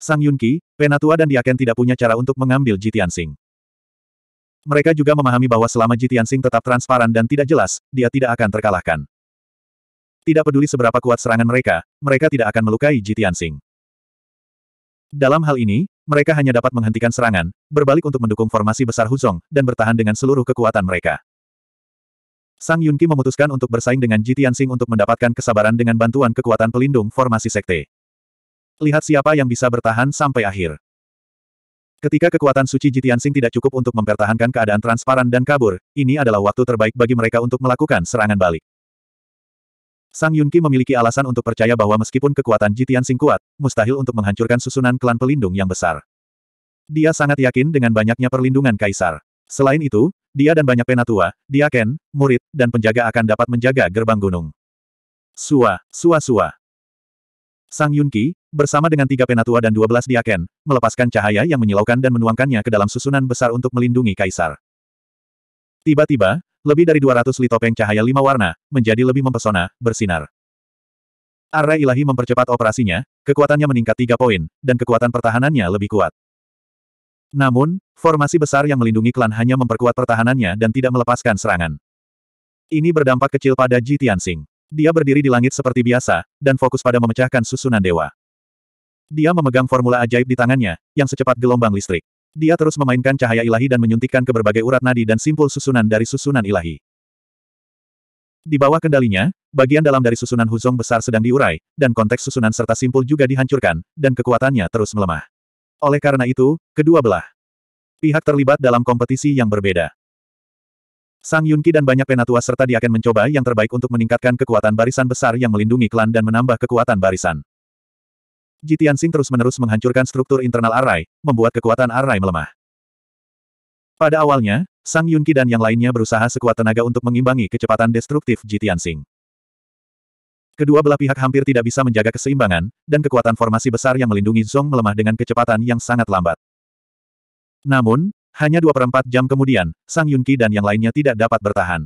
Sang Yunqi, Penatua dan Diaken tidak punya cara untuk mengambil Jitian Sing. Mereka juga memahami bahwa selama Jitian Sing tetap transparan dan tidak jelas, dia tidak akan terkalahkan. Tidak peduli seberapa kuat serangan mereka, mereka tidak akan melukai Jitian Sing. Dalam hal ini, mereka hanya dapat menghentikan serangan, berbalik untuk mendukung formasi besar Huzong, dan bertahan dengan seluruh kekuatan mereka. Sang Yunqi memutuskan untuk bersaing dengan Jitian Sing untuk mendapatkan kesabaran dengan bantuan kekuatan pelindung formasi sekte. Lihat siapa yang bisa bertahan sampai akhir. Ketika kekuatan suci Jitiansing tidak cukup untuk mempertahankan keadaan transparan dan kabur, ini adalah waktu terbaik bagi mereka untuk melakukan serangan balik. Sang Yunqi memiliki alasan untuk percaya bahwa meskipun kekuatan Jitiansing kuat, mustahil untuk menghancurkan susunan klan pelindung yang besar. Dia sangat yakin dengan banyaknya perlindungan kaisar. Selain itu, dia dan banyak penatua, dia Ken, murid, dan penjaga akan dapat menjaga gerbang gunung. Sua, sua sua. Sang Yunqi bersama dengan tiga penatua dan dua belas diaken, melepaskan cahaya yang menyilaukan dan menuangkannya ke dalam susunan besar untuk melindungi kaisar. Tiba-tiba, lebih dari 200 litopeng cahaya lima warna, menjadi lebih mempesona, bersinar. Arai ilahi mempercepat operasinya, kekuatannya meningkat tiga poin, dan kekuatan pertahanannya lebih kuat. Namun, formasi besar yang melindungi klan hanya memperkuat pertahanannya dan tidak melepaskan serangan. Ini berdampak kecil pada Ji Tianxing. Dia berdiri di langit seperti biasa, dan fokus pada memecahkan susunan dewa. Dia memegang formula ajaib di tangannya, yang secepat gelombang listrik. Dia terus memainkan cahaya ilahi dan menyuntikkan ke berbagai urat nadi dan simpul susunan dari susunan ilahi. Di bawah kendalinya, bagian dalam dari susunan huzong besar sedang diurai, dan konteks susunan serta simpul juga dihancurkan, dan kekuatannya terus melemah. Oleh karena itu, kedua belah pihak terlibat dalam kompetisi yang berbeda. Sang Yunqi dan banyak penatua serta dia akan mencoba yang terbaik untuk meningkatkan kekuatan barisan besar yang melindungi klan dan menambah kekuatan barisan. Jitian Sing terus-menerus menghancurkan struktur internal Arai, membuat kekuatan Arai melemah. Pada awalnya, Sang Yunqi dan yang lainnya berusaha sekuat tenaga untuk mengimbangi kecepatan destruktif Jitian Sing. Kedua belah pihak hampir tidak bisa menjaga keseimbangan, dan kekuatan formasi besar yang melindungi Zong melemah dengan kecepatan yang sangat lambat. Namun, hanya dua perempat jam kemudian, Sang Yunqi dan yang lainnya tidak dapat bertahan.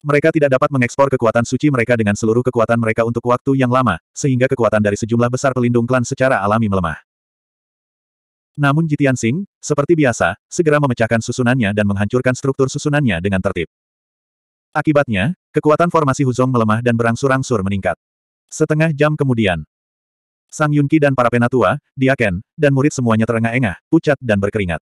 Mereka tidak dapat mengekspor kekuatan suci mereka dengan seluruh kekuatan mereka untuk waktu yang lama, sehingga kekuatan dari sejumlah besar pelindung klan secara alami melemah. Namun Jitian Sing, seperti biasa, segera memecahkan susunannya dan menghancurkan struktur susunannya dengan tertib. Akibatnya, kekuatan formasi Huzong melemah dan berangsur-angsur meningkat. Setengah jam kemudian, Sang Yunqi dan para penatua, diaken, dan murid semuanya terengah-engah, pucat dan berkeringat.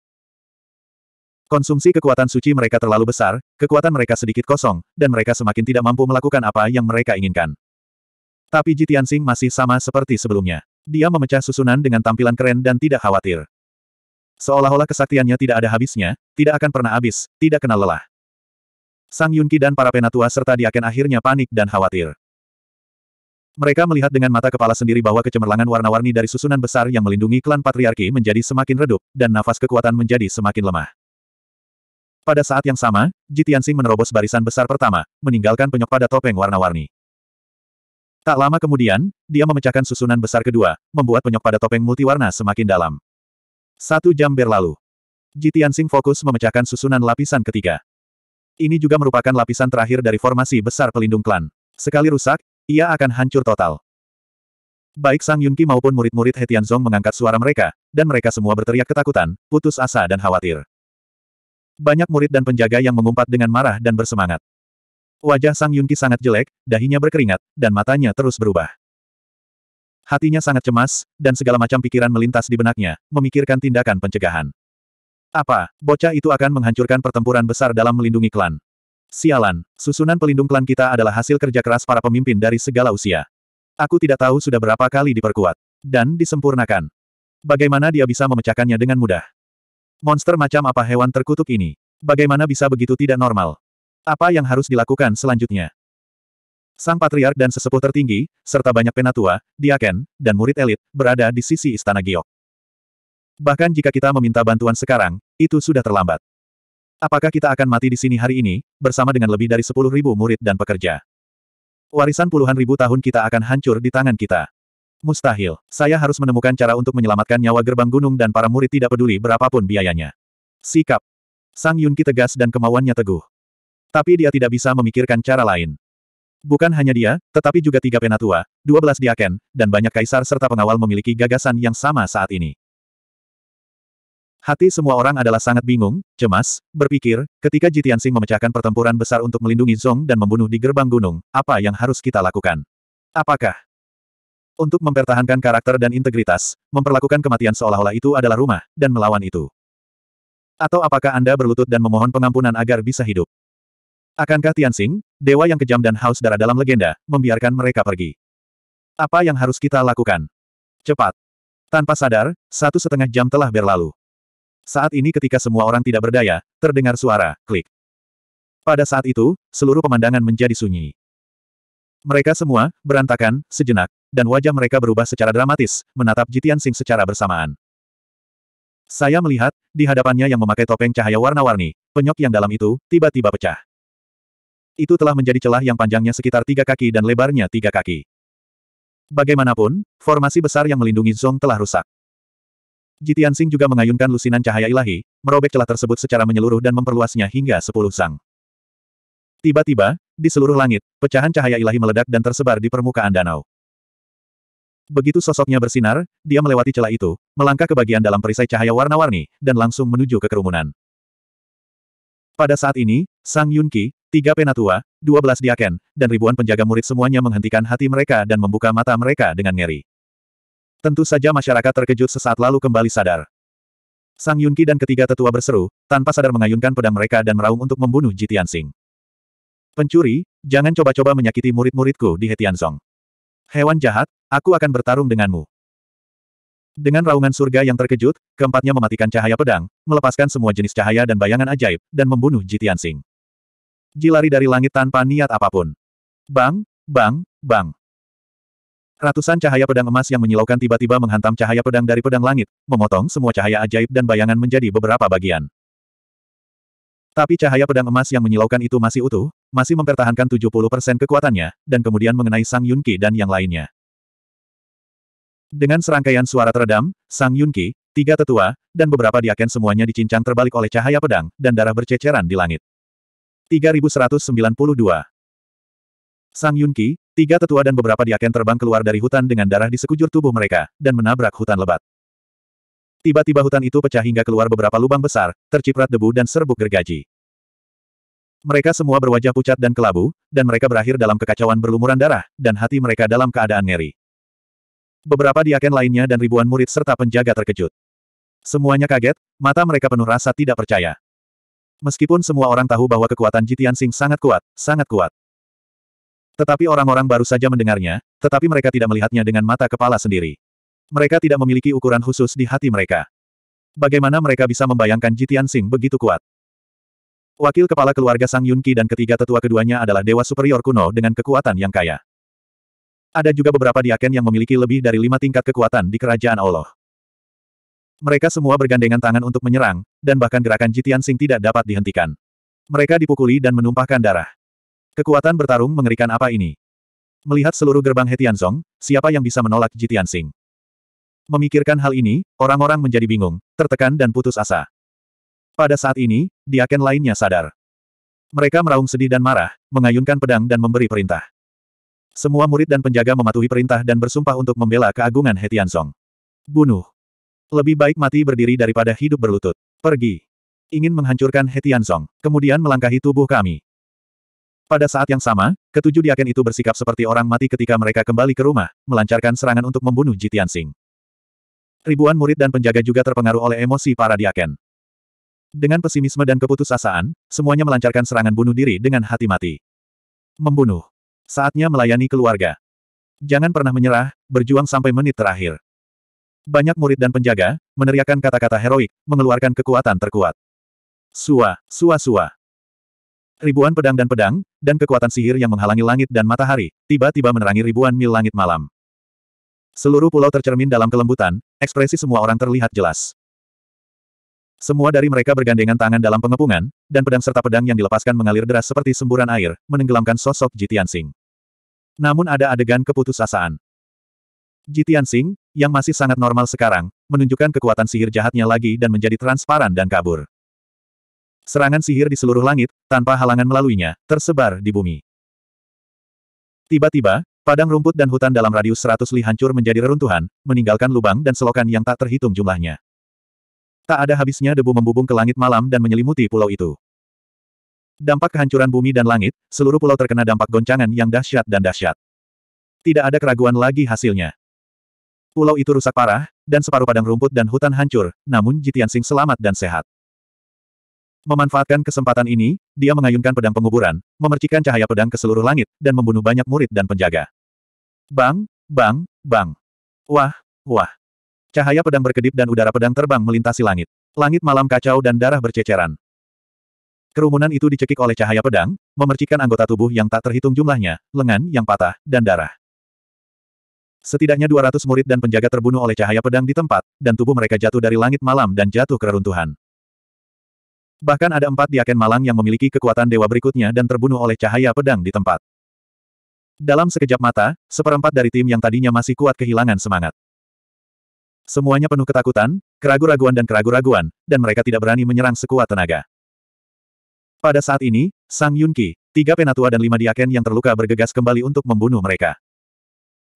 Konsumsi kekuatan suci mereka terlalu besar, kekuatan mereka sedikit kosong, dan mereka semakin tidak mampu melakukan apa yang mereka inginkan. Tapi Sing masih sama seperti sebelumnya. Dia memecah susunan dengan tampilan keren dan tidak khawatir. Seolah-olah kesaktiannya tidak ada habisnya, tidak akan pernah habis, tidak kenal lelah. Sang Yunqi dan para penatua serta diaken akhirnya panik dan khawatir. Mereka melihat dengan mata kepala sendiri bahwa kecemerlangan warna-warni dari susunan besar yang melindungi klan patriarki menjadi semakin redup, dan nafas kekuatan menjadi semakin lemah. Pada saat yang sama, Jitiansing menerobos barisan besar pertama, meninggalkan penyok pada topeng warna-warni. Tak lama kemudian, dia memecahkan susunan besar kedua, membuat penyok pada topeng multiwarna semakin dalam. Satu jam berlalu. Jitiansing fokus memecahkan susunan lapisan ketiga. Ini juga merupakan lapisan terakhir dari formasi besar pelindung klan. Sekali rusak, ia akan hancur total. Baik Sang Yunqi maupun murid-murid He Tianzong mengangkat suara mereka, dan mereka semua berteriak ketakutan, putus asa dan khawatir. Banyak murid dan penjaga yang mengumpat dengan marah dan bersemangat. Wajah Sang Yunqi sangat jelek, dahinya berkeringat, dan matanya terus berubah. Hatinya sangat cemas, dan segala macam pikiran melintas di benaknya, memikirkan tindakan pencegahan. Apa, bocah itu akan menghancurkan pertempuran besar dalam melindungi klan. Sialan, susunan pelindung klan kita adalah hasil kerja keras para pemimpin dari segala usia. Aku tidak tahu sudah berapa kali diperkuat. Dan disempurnakan. Bagaimana dia bisa memecahkannya dengan mudah? Monster macam apa hewan terkutuk ini? Bagaimana bisa begitu tidak normal? Apa yang harus dilakukan selanjutnya? Sang patriark dan sesepuh tertinggi, serta banyak penatua, diaken, dan murid elit, berada di sisi istana Giok. Bahkan jika kita meminta bantuan sekarang, itu sudah terlambat. Apakah kita akan mati di sini hari ini, bersama dengan lebih dari sepuluh ribu murid dan pekerja? Warisan puluhan ribu tahun kita akan hancur di tangan kita. Mustahil, saya harus menemukan cara untuk menyelamatkan nyawa gerbang gunung dan para murid tidak peduli berapapun biayanya. Sikap. Sang Yunqi tegas dan kemauannya teguh. Tapi dia tidak bisa memikirkan cara lain. Bukan hanya dia, tetapi juga tiga penatua, dua belas diaken, dan banyak kaisar serta pengawal memiliki gagasan yang sama saat ini. Hati semua orang adalah sangat bingung, cemas, berpikir, ketika Jitiansing memecahkan pertempuran besar untuk melindungi Zong dan membunuh di gerbang gunung, apa yang harus kita lakukan? Apakah? Untuk mempertahankan karakter dan integritas, memperlakukan kematian seolah-olah itu adalah rumah, dan melawan itu. Atau apakah Anda berlutut dan memohon pengampunan agar bisa hidup? Akankah Tianxing, dewa yang kejam dan haus darah dalam legenda, membiarkan mereka pergi? Apa yang harus kita lakukan? Cepat. Tanpa sadar, satu setengah jam telah berlalu. Saat ini ketika semua orang tidak berdaya, terdengar suara, klik. Pada saat itu, seluruh pemandangan menjadi sunyi. Mereka semua, berantakan, sejenak, dan wajah mereka berubah secara dramatis, menatap Jitian Sing secara bersamaan. Saya melihat, di hadapannya yang memakai topeng cahaya warna-warni, penyok yang dalam itu, tiba-tiba pecah. Itu telah menjadi celah yang panjangnya sekitar tiga kaki dan lebarnya tiga kaki. Bagaimanapun, formasi besar yang melindungi Zong telah rusak. Jitian Sing juga mengayunkan lusinan cahaya ilahi, merobek celah tersebut secara menyeluruh dan memperluasnya hingga sepuluh sang. Tiba-tiba, di seluruh langit, pecahan cahaya ilahi meledak dan tersebar di permukaan danau. Begitu sosoknya bersinar, dia melewati celah itu, melangkah ke bagian dalam perisai cahaya warna-warni, dan langsung menuju ke kerumunan. Pada saat ini, Sang Yunqi, tiga penatua, dua belas diaken, dan ribuan penjaga murid semuanya menghentikan hati mereka dan membuka mata mereka dengan ngeri. Tentu saja masyarakat terkejut sesaat lalu kembali sadar. Sang Yunqi dan ketiga tetua berseru, tanpa sadar mengayunkan pedang mereka dan meraung untuk membunuh Jitian Sing. Pencuri, jangan coba-coba menyakiti murid-muridku di Hetianzong. Hewan jahat, aku akan bertarung denganmu. Dengan raungan surga yang terkejut, keempatnya mematikan cahaya pedang, melepaskan semua jenis cahaya dan bayangan ajaib, dan membunuh Jitian Sing. Ji lari dari langit tanpa niat apapun. Bang, bang, bang. Ratusan cahaya pedang emas yang menyilaukan tiba-tiba menghantam cahaya pedang dari pedang langit, memotong semua cahaya ajaib dan bayangan menjadi beberapa bagian. Tapi cahaya pedang emas yang menyilaukan itu masih utuh, masih mempertahankan 70% kekuatannya, dan kemudian mengenai Sang Yunqi dan yang lainnya. Dengan serangkaian suara teredam, Sang Yunqi, tiga tetua, dan beberapa diaken semuanya dicincang terbalik oleh cahaya pedang, dan darah berceceran di langit. 3192 Sang Yunqi, Tiga tetua dan beberapa diaken terbang keluar dari hutan dengan darah di sekujur tubuh mereka, dan menabrak hutan lebat. Tiba-tiba hutan itu pecah hingga keluar beberapa lubang besar, terciprat debu dan serbuk gergaji. Mereka semua berwajah pucat dan kelabu, dan mereka berakhir dalam kekacauan berlumuran darah, dan hati mereka dalam keadaan ngeri. Beberapa diaken lainnya dan ribuan murid serta penjaga terkejut. Semuanya kaget, mata mereka penuh rasa tidak percaya. Meskipun semua orang tahu bahwa kekuatan Jitian Sing sangat kuat, sangat kuat. Tetapi orang-orang baru saja mendengarnya, tetapi mereka tidak melihatnya dengan mata kepala sendiri. Mereka tidak memiliki ukuran khusus di hati mereka. Bagaimana mereka bisa membayangkan Jitian Sing begitu kuat? Wakil kepala keluarga Sang Yunqi dan ketiga tetua keduanya adalah dewa superior kuno dengan kekuatan yang kaya. Ada juga beberapa diaken yang memiliki lebih dari lima tingkat kekuatan di kerajaan Allah. Mereka semua bergandengan tangan untuk menyerang, dan bahkan gerakan Jitian Sing tidak dapat dihentikan. Mereka dipukuli dan menumpahkan darah. Kekuatan bertarung mengerikan apa ini? Melihat seluruh gerbang Hetianzong, siapa yang bisa menolak Jitian Memikirkan hal ini, orang-orang menjadi bingung, tertekan dan putus asa. Pada saat ini, diaken lainnya sadar. Mereka meraung sedih dan marah, mengayunkan pedang dan memberi perintah. Semua murid dan penjaga mematuhi perintah dan bersumpah untuk membela keagungan Hetianzong. Bunuh. Lebih baik mati berdiri daripada hidup berlutut. Pergi. Ingin menghancurkan Hetianzong, kemudian melangkahi tubuh kami. Pada saat yang sama, ketujuh diaken itu bersikap seperti orang mati ketika mereka kembali ke rumah, melancarkan serangan untuk membunuh Jitian Sing. Ribuan murid dan penjaga juga terpengaruh oleh emosi para diaken. Dengan pesimisme dan keputusasaan, semuanya melancarkan serangan bunuh diri dengan hati mati. Membunuh. Saatnya melayani keluarga. Jangan pernah menyerah, berjuang sampai menit terakhir. Banyak murid dan penjaga, meneriakkan kata-kata heroik, mengeluarkan kekuatan terkuat. Sua, sua sua. Ribuan pedang dan pedang, dan kekuatan sihir yang menghalangi langit dan matahari, tiba-tiba menerangi ribuan mil langit malam. Seluruh pulau tercermin dalam kelembutan, ekspresi semua orang terlihat jelas. Semua dari mereka bergandengan tangan dalam pengepungan, dan pedang serta pedang yang dilepaskan mengalir deras seperti semburan air, menenggelamkan sosok Jitian Sing. Namun ada adegan keputusasaan. Jitian Sing, yang masih sangat normal sekarang, menunjukkan kekuatan sihir jahatnya lagi dan menjadi transparan dan kabur. Serangan sihir di seluruh langit, tanpa halangan melaluinya, tersebar di bumi. Tiba-tiba, padang rumput dan hutan dalam radius seratus li hancur menjadi reruntuhan, meninggalkan lubang dan selokan yang tak terhitung jumlahnya. Tak ada habisnya debu membubung ke langit malam dan menyelimuti pulau itu. Dampak kehancuran bumi dan langit, seluruh pulau terkena dampak goncangan yang dahsyat dan dahsyat. Tidak ada keraguan lagi hasilnya. Pulau itu rusak parah, dan separuh padang rumput dan hutan hancur, namun Jitian Sing selamat dan sehat. Memanfaatkan kesempatan ini, dia mengayunkan pedang penguburan, memercikan cahaya pedang ke seluruh langit, dan membunuh banyak murid dan penjaga. Bang, bang, bang. Wah, wah. Cahaya pedang berkedip dan udara pedang terbang melintasi langit. Langit malam kacau dan darah berceceran. Kerumunan itu dicekik oleh cahaya pedang, memercikan anggota tubuh yang tak terhitung jumlahnya, lengan yang patah, dan darah. Setidaknya 200 murid dan penjaga terbunuh oleh cahaya pedang di tempat, dan tubuh mereka jatuh dari langit malam dan jatuh ke reruntuhan. Bahkan ada empat diaken malang yang memiliki kekuatan dewa berikutnya dan terbunuh oleh cahaya pedang di tempat. Dalam sekejap mata, seperempat dari tim yang tadinya masih kuat kehilangan semangat. Semuanya penuh ketakutan, keraguan-raguan dan keraguan-raguan, dan mereka tidak berani menyerang sekuat tenaga. Pada saat ini, Sang Yunqi, tiga penatua dan lima diaken yang terluka bergegas kembali untuk membunuh mereka.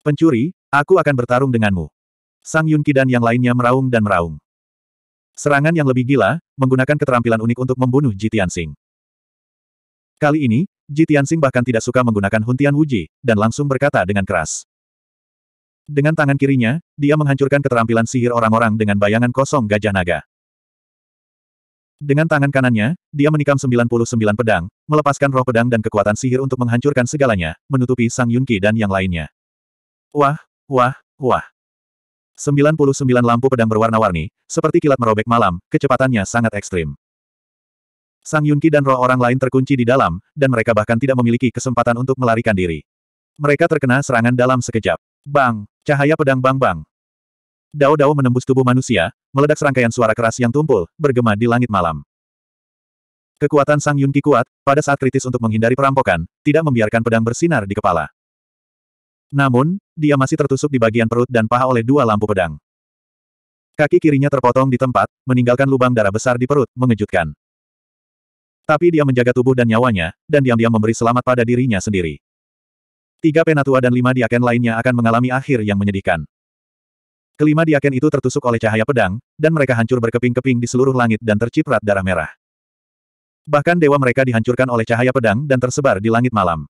Pencuri, aku akan bertarung denganmu. Sang Yunqi dan yang lainnya meraung dan meraung. Serangan yang lebih gila, menggunakan keterampilan unik untuk membunuh Jitian Sing. Kali ini, Jitian Sing bahkan tidak suka menggunakan Huntian Wuji, dan langsung berkata dengan keras. Dengan tangan kirinya, dia menghancurkan keterampilan sihir orang-orang dengan bayangan kosong gajah naga. Dengan tangan kanannya, dia menikam 99 pedang, melepaskan roh pedang dan kekuatan sihir untuk menghancurkan segalanya, menutupi Sang Yunqi dan yang lainnya. Wah, wah, wah. 99 lampu pedang berwarna-warni, seperti kilat merobek malam, kecepatannya sangat ekstrim. Sang Yunqi dan roh orang lain terkunci di dalam, dan mereka bahkan tidak memiliki kesempatan untuk melarikan diri. Mereka terkena serangan dalam sekejap. Bang! Cahaya pedang bang-bang! Dao-dao menembus tubuh manusia, meledak serangkaian suara keras yang tumpul, bergema di langit malam. Kekuatan Sang Yunqi kuat, pada saat kritis untuk menghindari perampokan, tidak membiarkan pedang bersinar di kepala. Namun, dia masih tertusuk di bagian perut dan paha oleh dua lampu pedang. Kaki kirinya terpotong di tempat, meninggalkan lubang darah besar di perut, mengejutkan. Tapi dia menjaga tubuh dan nyawanya, dan diam-diam memberi selamat pada dirinya sendiri. Tiga penatua dan lima diaken lainnya akan mengalami akhir yang menyedihkan. Kelima diaken itu tertusuk oleh cahaya pedang, dan mereka hancur berkeping-keping di seluruh langit dan terciprat darah merah. Bahkan dewa mereka dihancurkan oleh cahaya pedang dan tersebar di langit malam.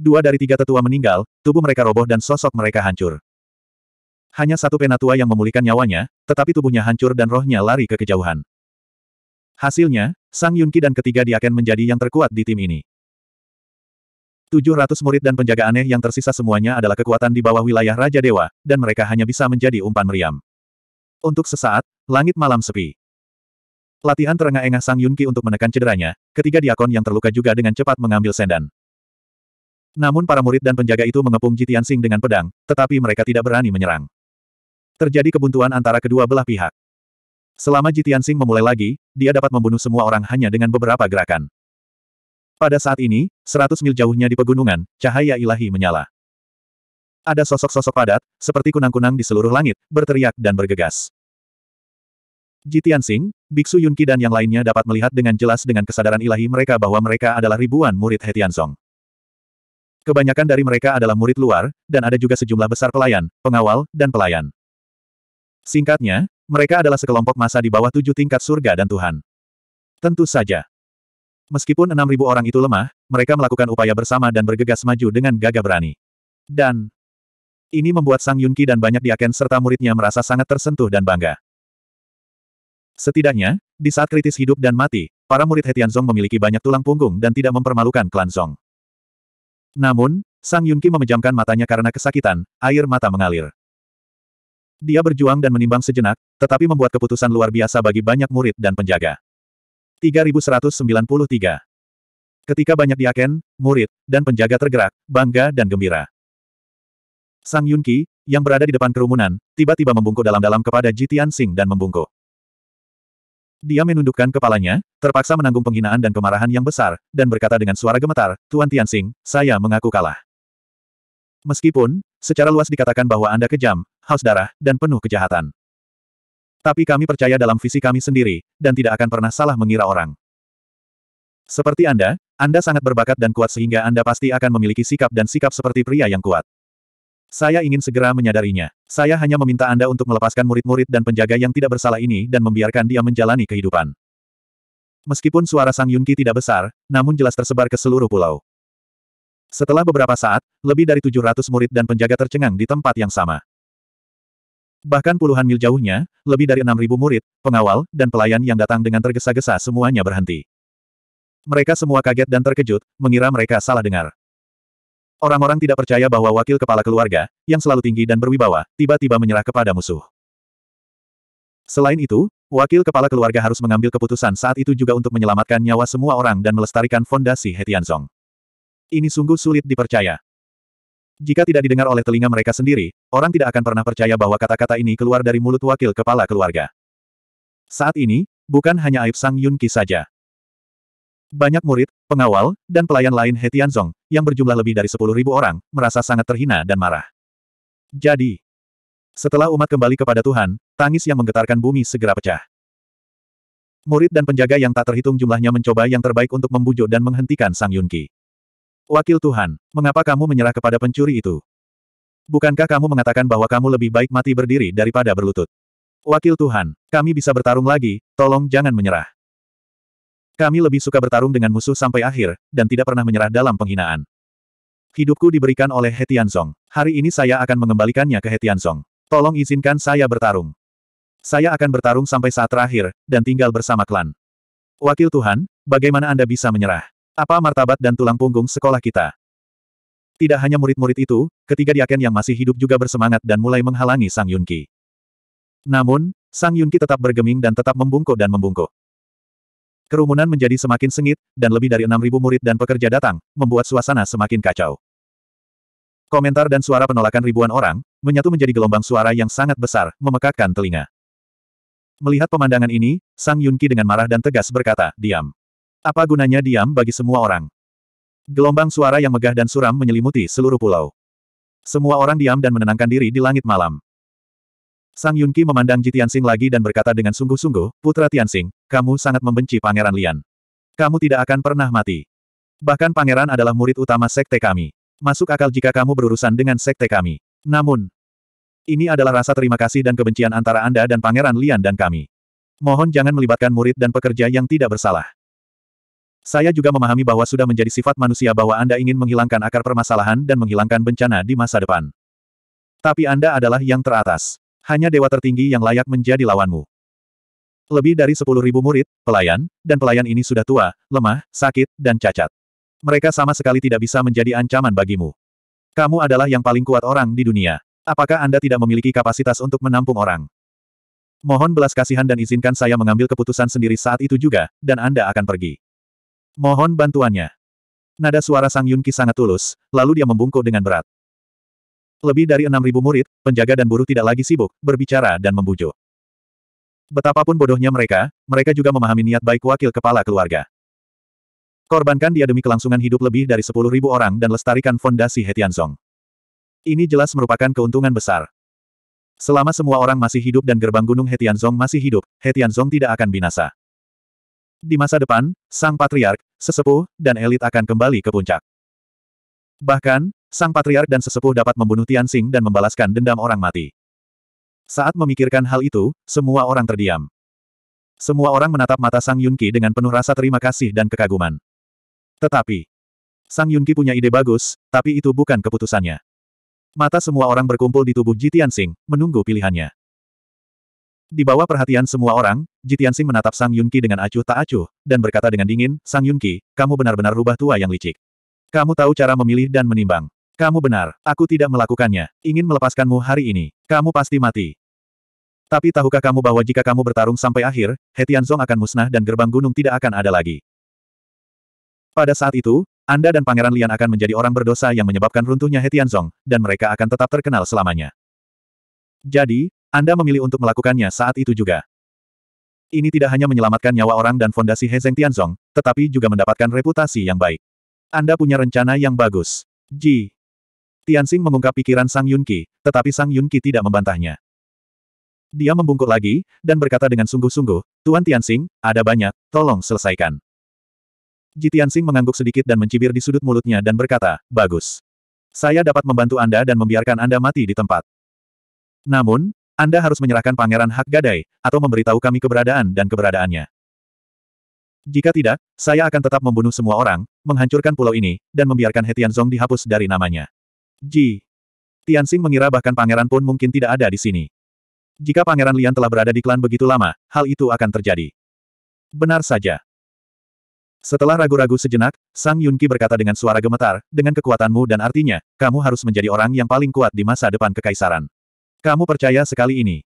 Dua dari tiga tetua meninggal, tubuh mereka roboh dan sosok mereka hancur. Hanya satu penatua yang memulihkan nyawanya, tetapi tubuhnya hancur dan rohnya lari ke kejauhan. Hasilnya, Sang Yunki dan ketiga Diaken menjadi yang terkuat di tim ini. 700 murid dan penjaga aneh yang tersisa semuanya adalah kekuatan di bawah wilayah Raja Dewa, dan mereka hanya bisa menjadi umpan meriam. Untuk sesaat, langit malam sepi. Latihan terengah-engah Sang Yunki untuk menekan cederanya, ketiga diakon yang terluka juga dengan cepat mengambil sendan. Namun para murid dan penjaga itu mengepung Jitian Sing dengan pedang, tetapi mereka tidak berani menyerang. Terjadi kebuntuan antara kedua belah pihak. Selama Jitian Sing memulai lagi, dia dapat membunuh semua orang hanya dengan beberapa gerakan. Pada saat ini, seratus mil jauhnya di pegunungan, cahaya ilahi menyala. Ada sosok-sosok padat, seperti kunang-kunang di seluruh langit, berteriak dan bergegas. Jitian Sing, Biksu Yunqi dan yang lainnya dapat melihat dengan jelas dengan kesadaran ilahi mereka bahwa mereka adalah ribuan murid Hetian Song. Kebanyakan dari mereka adalah murid luar, dan ada juga sejumlah besar pelayan, pengawal, dan pelayan. Singkatnya, mereka adalah sekelompok masa di bawah tujuh tingkat surga dan Tuhan. Tentu saja. Meskipun enam ribu orang itu lemah, mereka melakukan upaya bersama dan bergegas maju dengan gagah berani. Dan ini membuat Sang Yunki dan banyak diaken serta muridnya merasa sangat tersentuh dan bangga. Setidaknya, di saat kritis hidup dan mati, para murid Hetianzong memiliki banyak tulang punggung dan tidak mempermalukan klan Zong. Namun, Sang Yunqi memejamkan matanya karena kesakitan, air mata mengalir. Dia berjuang dan menimbang sejenak, tetapi membuat keputusan luar biasa bagi banyak murid dan penjaga. 3193 Ketika banyak diaken, murid, dan penjaga tergerak, bangga dan gembira. Sang Yunqi, yang berada di depan kerumunan, tiba-tiba membungkuk dalam-dalam kepada Jitian Sing dan membungkuk. Dia menundukkan kepalanya, terpaksa menanggung penghinaan dan kemarahan yang besar, dan berkata dengan suara gemetar, Tuan Tianxing, saya mengaku kalah. Meskipun, secara luas dikatakan bahwa Anda kejam, haus darah, dan penuh kejahatan. Tapi kami percaya dalam visi kami sendiri, dan tidak akan pernah salah mengira orang. Seperti Anda, Anda sangat berbakat dan kuat sehingga Anda pasti akan memiliki sikap dan sikap seperti pria yang kuat. Saya ingin segera menyadarinya. Saya hanya meminta Anda untuk melepaskan murid-murid dan penjaga yang tidak bersalah ini dan membiarkan dia menjalani kehidupan. Meskipun suara Sang Yunqi tidak besar, namun jelas tersebar ke seluruh pulau. Setelah beberapa saat, lebih dari 700 murid dan penjaga tercengang di tempat yang sama. Bahkan puluhan mil jauhnya, lebih dari 6.000 murid, pengawal, dan pelayan yang datang dengan tergesa-gesa semuanya berhenti. Mereka semua kaget dan terkejut, mengira mereka salah dengar. Orang-orang tidak percaya bahwa wakil kepala keluarga, yang selalu tinggi dan berwibawa, tiba-tiba menyerah kepada musuh. Selain itu, wakil kepala keluarga harus mengambil keputusan saat itu juga untuk menyelamatkan nyawa semua orang dan melestarikan fondasi Hetianzong. Ini sungguh sulit dipercaya. Jika tidak didengar oleh telinga mereka sendiri, orang tidak akan pernah percaya bahwa kata-kata ini keluar dari mulut wakil kepala keluarga. Saat ini, bukan hanya aib Sang Yunqi saja. Banyak murid, pengawal, dan pelayan lain He Tianzong, yang berjumlah lebih dari sepuluh ribu orang, merasa sangat terhina dan marah. Jadi, setelah umat kembali kepada Tuhan, tangis yang menggetarkan bumi segera pecah. Murid dan penjaga yang tak terhitung jumlahnya mencoba yang terbaik untuk membujuk dan menghentikan Sang Yunqi. Wakil Tuhan, mengapa kamu menyerah kepada pencuri itu? Bukankah kamu mengatakan bahwa kamu lebih baik mati berdiri daripada berlutut? Wakil Tuhan, kami bisa bertarung lagi, tolong jangan menyerah. Kami lebih suka bertarung dengan musuh sampai akhir, dan tidak pernah menyerah dalam penghinaan. Hidupku diberikan oleh He Tianzong. Hari ini saya akan mengembalikannya ke He Tianzong. Tolong izinkan saya bertarung. Saya akan bertarung sampai saat terakhir, dan tinggal bersama klan. Wakil Tuhan, bagaimana Anda bisa menyerah? Apa martabat dan tulang punggung sekolah kita? Tidak hanya murid-murid itu, ketiga diaken yang masih hidup juga bersemangat dan mulai menghalangi Sang Yunki. Namun, Sang Yunki tetap bergeming dan tetap membungkuk dan membungkuk. Kerumunan menjadi semakin sengit, dan lebih dari 6.000 murid dan pekerja datang, membuat suasana semakin kacau. Komentar dan suara penolakan ribuan orang, menyatu menjadi gelombang suara yang sangat besar, memekakkan telinga. Melihat pemandangan ini, Sang Yunki dengan marah dan tegas berkata, diam. Apa gunanya diam bagi semua orang? Gelombang suara yang megah dan suram menyelimuti seluruh pulau. Semua orang diam dan menenangkan diri di langit malam. Sang Yunqi memandang Ji Tianxing lagi dan berkata dengan sungguh-sungguh, Putra Tianxing, kamu sangat membenci Pangeran Lian. Kamu tidak akan pernah mati. Bahkan Pangeran adalah murid utama sekte kami. Masuk akal jika kamu berurusan dengan sekte kami. Namun, ini adalah rasa terima kasih dan kebencian antara Anda dan Pangeran Lian dan kami. Mohon jangan melibatkan murid dan pekerja yang tidak bersalah. Saya juga memahami bahwa sudah menjadi sifat manusia bahwa Anda ingin menghilangkan akar permasalahan dan menghilangkan bencana di masa depan. Tapi Anda adalah yang teratas hanya dewa tertinggi yang layak menjadi lawanmu. Lebih dari sepuluh ribu murid, pelayan, dan pelayan ini sudah tua, lemah, sakit, dan cacat. Mereka sama sekali tidak bisa menjadi ancaman bagimu. Kamu adalah yang paling kuat orang di dunia. Apakah Anda tidak memiliki kapasitas untuk menampung orang? Mohon belas kasihan dan izinkan saya mengambil keputusan sendiri saat itu juga, dan Anda akan pergi. Mohon bantuannya. Nada suara Sang Yunki sangat tulus, lalu dia membungkuk dengan berat. Lebih dari enam ribu murid, penjaga dan buruh tidak lagi sibuk, berbicara dan membujuk. Betapapun bodohnya mereka, mereka juga memahami niat baik wakil kepala keluarga. Korbankan dia demi kelangsungan hidup lebih dari sepuluh ribu orang dan lestarikan fondasi Hetianzong. Ini jelas merupakan keuntungan besar. Selama semua orang masih hidup dan gerbang gunung Hetianzong masih hidup, Hetianzong tidak akan binasa. Di masa depan, sang patriark, sesepuh, dan elit akan kembali ke puncak. Bahkan, Sang patriark dan sesepuh dapat membunuh Tianxing dan membalaskan dendam orang mati. Saat memikirkan hal itu, semua orang terdiam. Semua orang menatap mata Sang Yunqi dengan penuh rasa terima kasih dan kekaguman. Tetapi, Sang Yunqi punya ide bagus, tapi itu bukan keputusannya. Mata semua orang berkumpul di tubuh Jitian Sing, menunggu pilihannya. Di bawah perhatian semua orang, Jitian Sing menatap Sang Yunqi dengan acuh tak acuh, dan berkata dengan dingin, Sang Yunqi, kamu benar-benar rubah tua yang licik. Kamu tahu cara memilih dan menimbang. Kamu benar, aku tidak melakukannya. Ingin melepaskanmu hari ini. Kamu pasti mati. Tapi tahukah kamu bahwa jika kamu bertarung sampai akhir, Hetianzong akan musnah dan gerbang gunung tidak akan ada lagi. Pada saat itu, Anda dan Pangeran Lian akan menjadi orang berdosa yang menyebabkan runtuhnya Hetianzong, dan mereka akan tetap terkenal selamanya. Jadi, Anda memilih untuk melakukannya saat itu juga. Ini tidak hanya menyelamatkan nyawa orang dan fondasi Hezeng Tianzong, tetapi juga mendapatkan reputasi yang baik. Anda punya rencana yang bagus. Ji, Tianxing mengungkap pikiran Sang Yunqi, tetapi Sang Yunqi tidak membantahnya. Dia membungkuk lagi, dan berkata dengan sungguh-sungguh, Tuan Tianxing, ada banyak, tolong selesaikan. Ji Tianxing mengangguk sedikit dan mencibir di sudut mulutnya dan berkata, bagus. Saya dapat membantu Anda dan membiarkan Anda mati di tempat. Namun, Anda harus menyerahkan pangeran hak gadai, atau memberitahu kami keberadaan dan keberadaannya. Jika tidak, saya akan tetap membunuh semua orang, menghancurkan pulau ini, dan membiarkan Hetian Zong dihapus dari namanya. Ji. Tianxing mengira bahkan pangeran pun mungkin tidak ada di sini. Jika pangeran Lian telah berada di klan begitu lama, hal itu akan terjadi. Benar saja. Setelah ragu-ragu sejenak, Sang Yunqi berkata dengan suara gemetar, dengan kekuatanmu dan artinya, kamu harus menjadi orang yang paling kuat di masa depan kekaisaran. Kamu percaya sekali ini.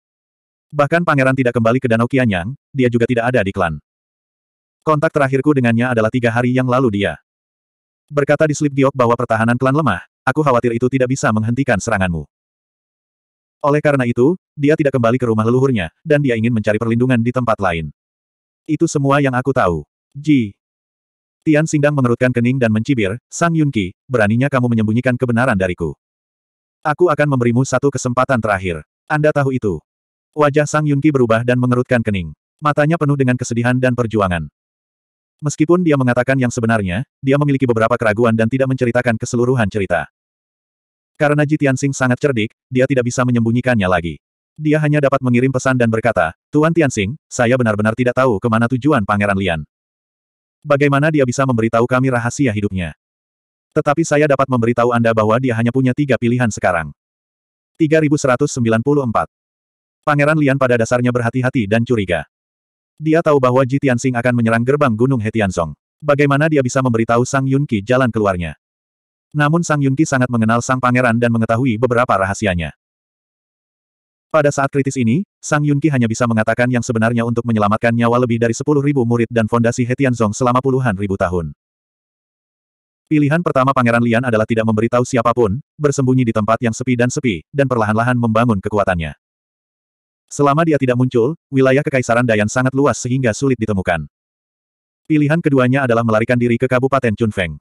Bahkan pangeran tidak kembali ke Danau Qianyang, dia juga tidak ada di klan. Kontak terakhirku dengannya adalah tiga hari yang lalu dia. Berkata di Slip Giok bahwa pertahanan klan lemah, aku khawatir itu tidak bisa menghentikan seranganmu. Oleh karena itu, dia tidak kembali ke rumah leluhurnya, dan dia ingin mencari perlindungan di tempat lain. Itu semua yang aku tahu. Ji. Tian Singdang mengerutkan kening dan mencibir, Sang Yunqi, beraninya kamu menyembunyikan kebenaran dariku. Aku akan memberimu satu kesempatan terakhir. Anda tahu itu. Wajah Sang Yunqi berubah dan mengerutkan kening. Matanya penuh dengan kesedihan dan perjuangan. Meskipun dia mengatakan yang sebenarnya, dia memiliki beberapa keraguan dan tidak menceritakan keseluruhan cerita. Karena Ji Tianxing sangat cerdik, dia tidak bisa menyembunyikannya lagi. Dia hanya dapat mengirim pesan dan berkata, Tuan Tianxing, saya benar-benar tidak tahu kemana tujuan Pangeran Lian. Bagaimana dia bisa memberitahu kami rahasia hidupnya? Tetapi saya dapat memberitahu Anda bahwa dia hanya punya tiga pilihan sekarang. 3194. Pangeran Lian pada dasarnya berhati-hati dan curiga. Dia tahu bahwa Ji Tianxing akan menyerang gerbang Gunung Hetianzong. Bagaimana dia bisa memberitahu Sang Yunqi jalan keluarnya? Namun Sang Yunqi sangat mengenal Sang Pangeran dan mengetahui beberapa rahasianya. Pada saat kritis ini, Sang Yunqi hanya bisa mengatakan yang sebenarnya untuk menyelamatkan nyawa lebih dari sepuluh ribu murid dan fondasi Hetianzong selama puluhan ribu tahun. Pilihan pertama Pangeran Lian adalah tidak memberitahu siapapun, bersembunyi di tempat yang sepi dan sepi, dan perlahan-lahan membangun kekuatannya. Selama dia tidak muncul, wilayah Kekaisaran Dayan sangat luas sehingga sulit ditemukan. Pilihan keduanya adalah melarikan diri ke Kabupaten Chunfeng.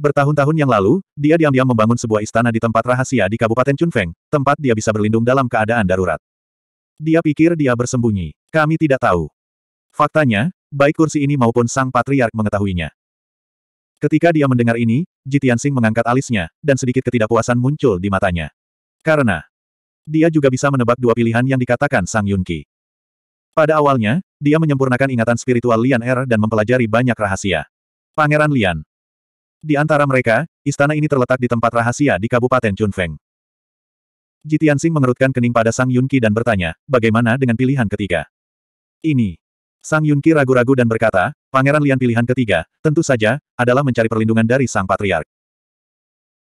Bertahun-tahun yang lalu, dia diam-diam membangun sebuah istana di tempat rahasia di Kabupaten Chunfeng, tempat dia bisa berlindung dalam keadaan darurat. Dia pikir dia bersembunyi. Kami tidak tahu. Faktanya, baik kursi ini maupun sang patriark mengetahuinya. Ketika dia mendengar ini, Jitian Sing mengangkat alisnya, dan sedikit ketidakpuasan muncul di matanya. Karena, dia juga bisa menebak dua pilihan yang dikatakan Sang Yunqi. Pada awalnya, dia menyempurnakan ingatan spiritual Lian Er dan mempelajari banyak rahasia. Pangeran Lian, di antara mereka, istana ini terletak di tempat rahasia di Kabupaten Chunfeng. Tianxing mengerutkan kening pada Sang Yunqi dan bertanya, bagaimana dengan pilihan ketiga? Ini. Sang Yunqi ragu-ragu dan berkata, Pangeran Lian pilihan ketiga, tentu saja, adalah mencari perlindungan dari Sang Patriark.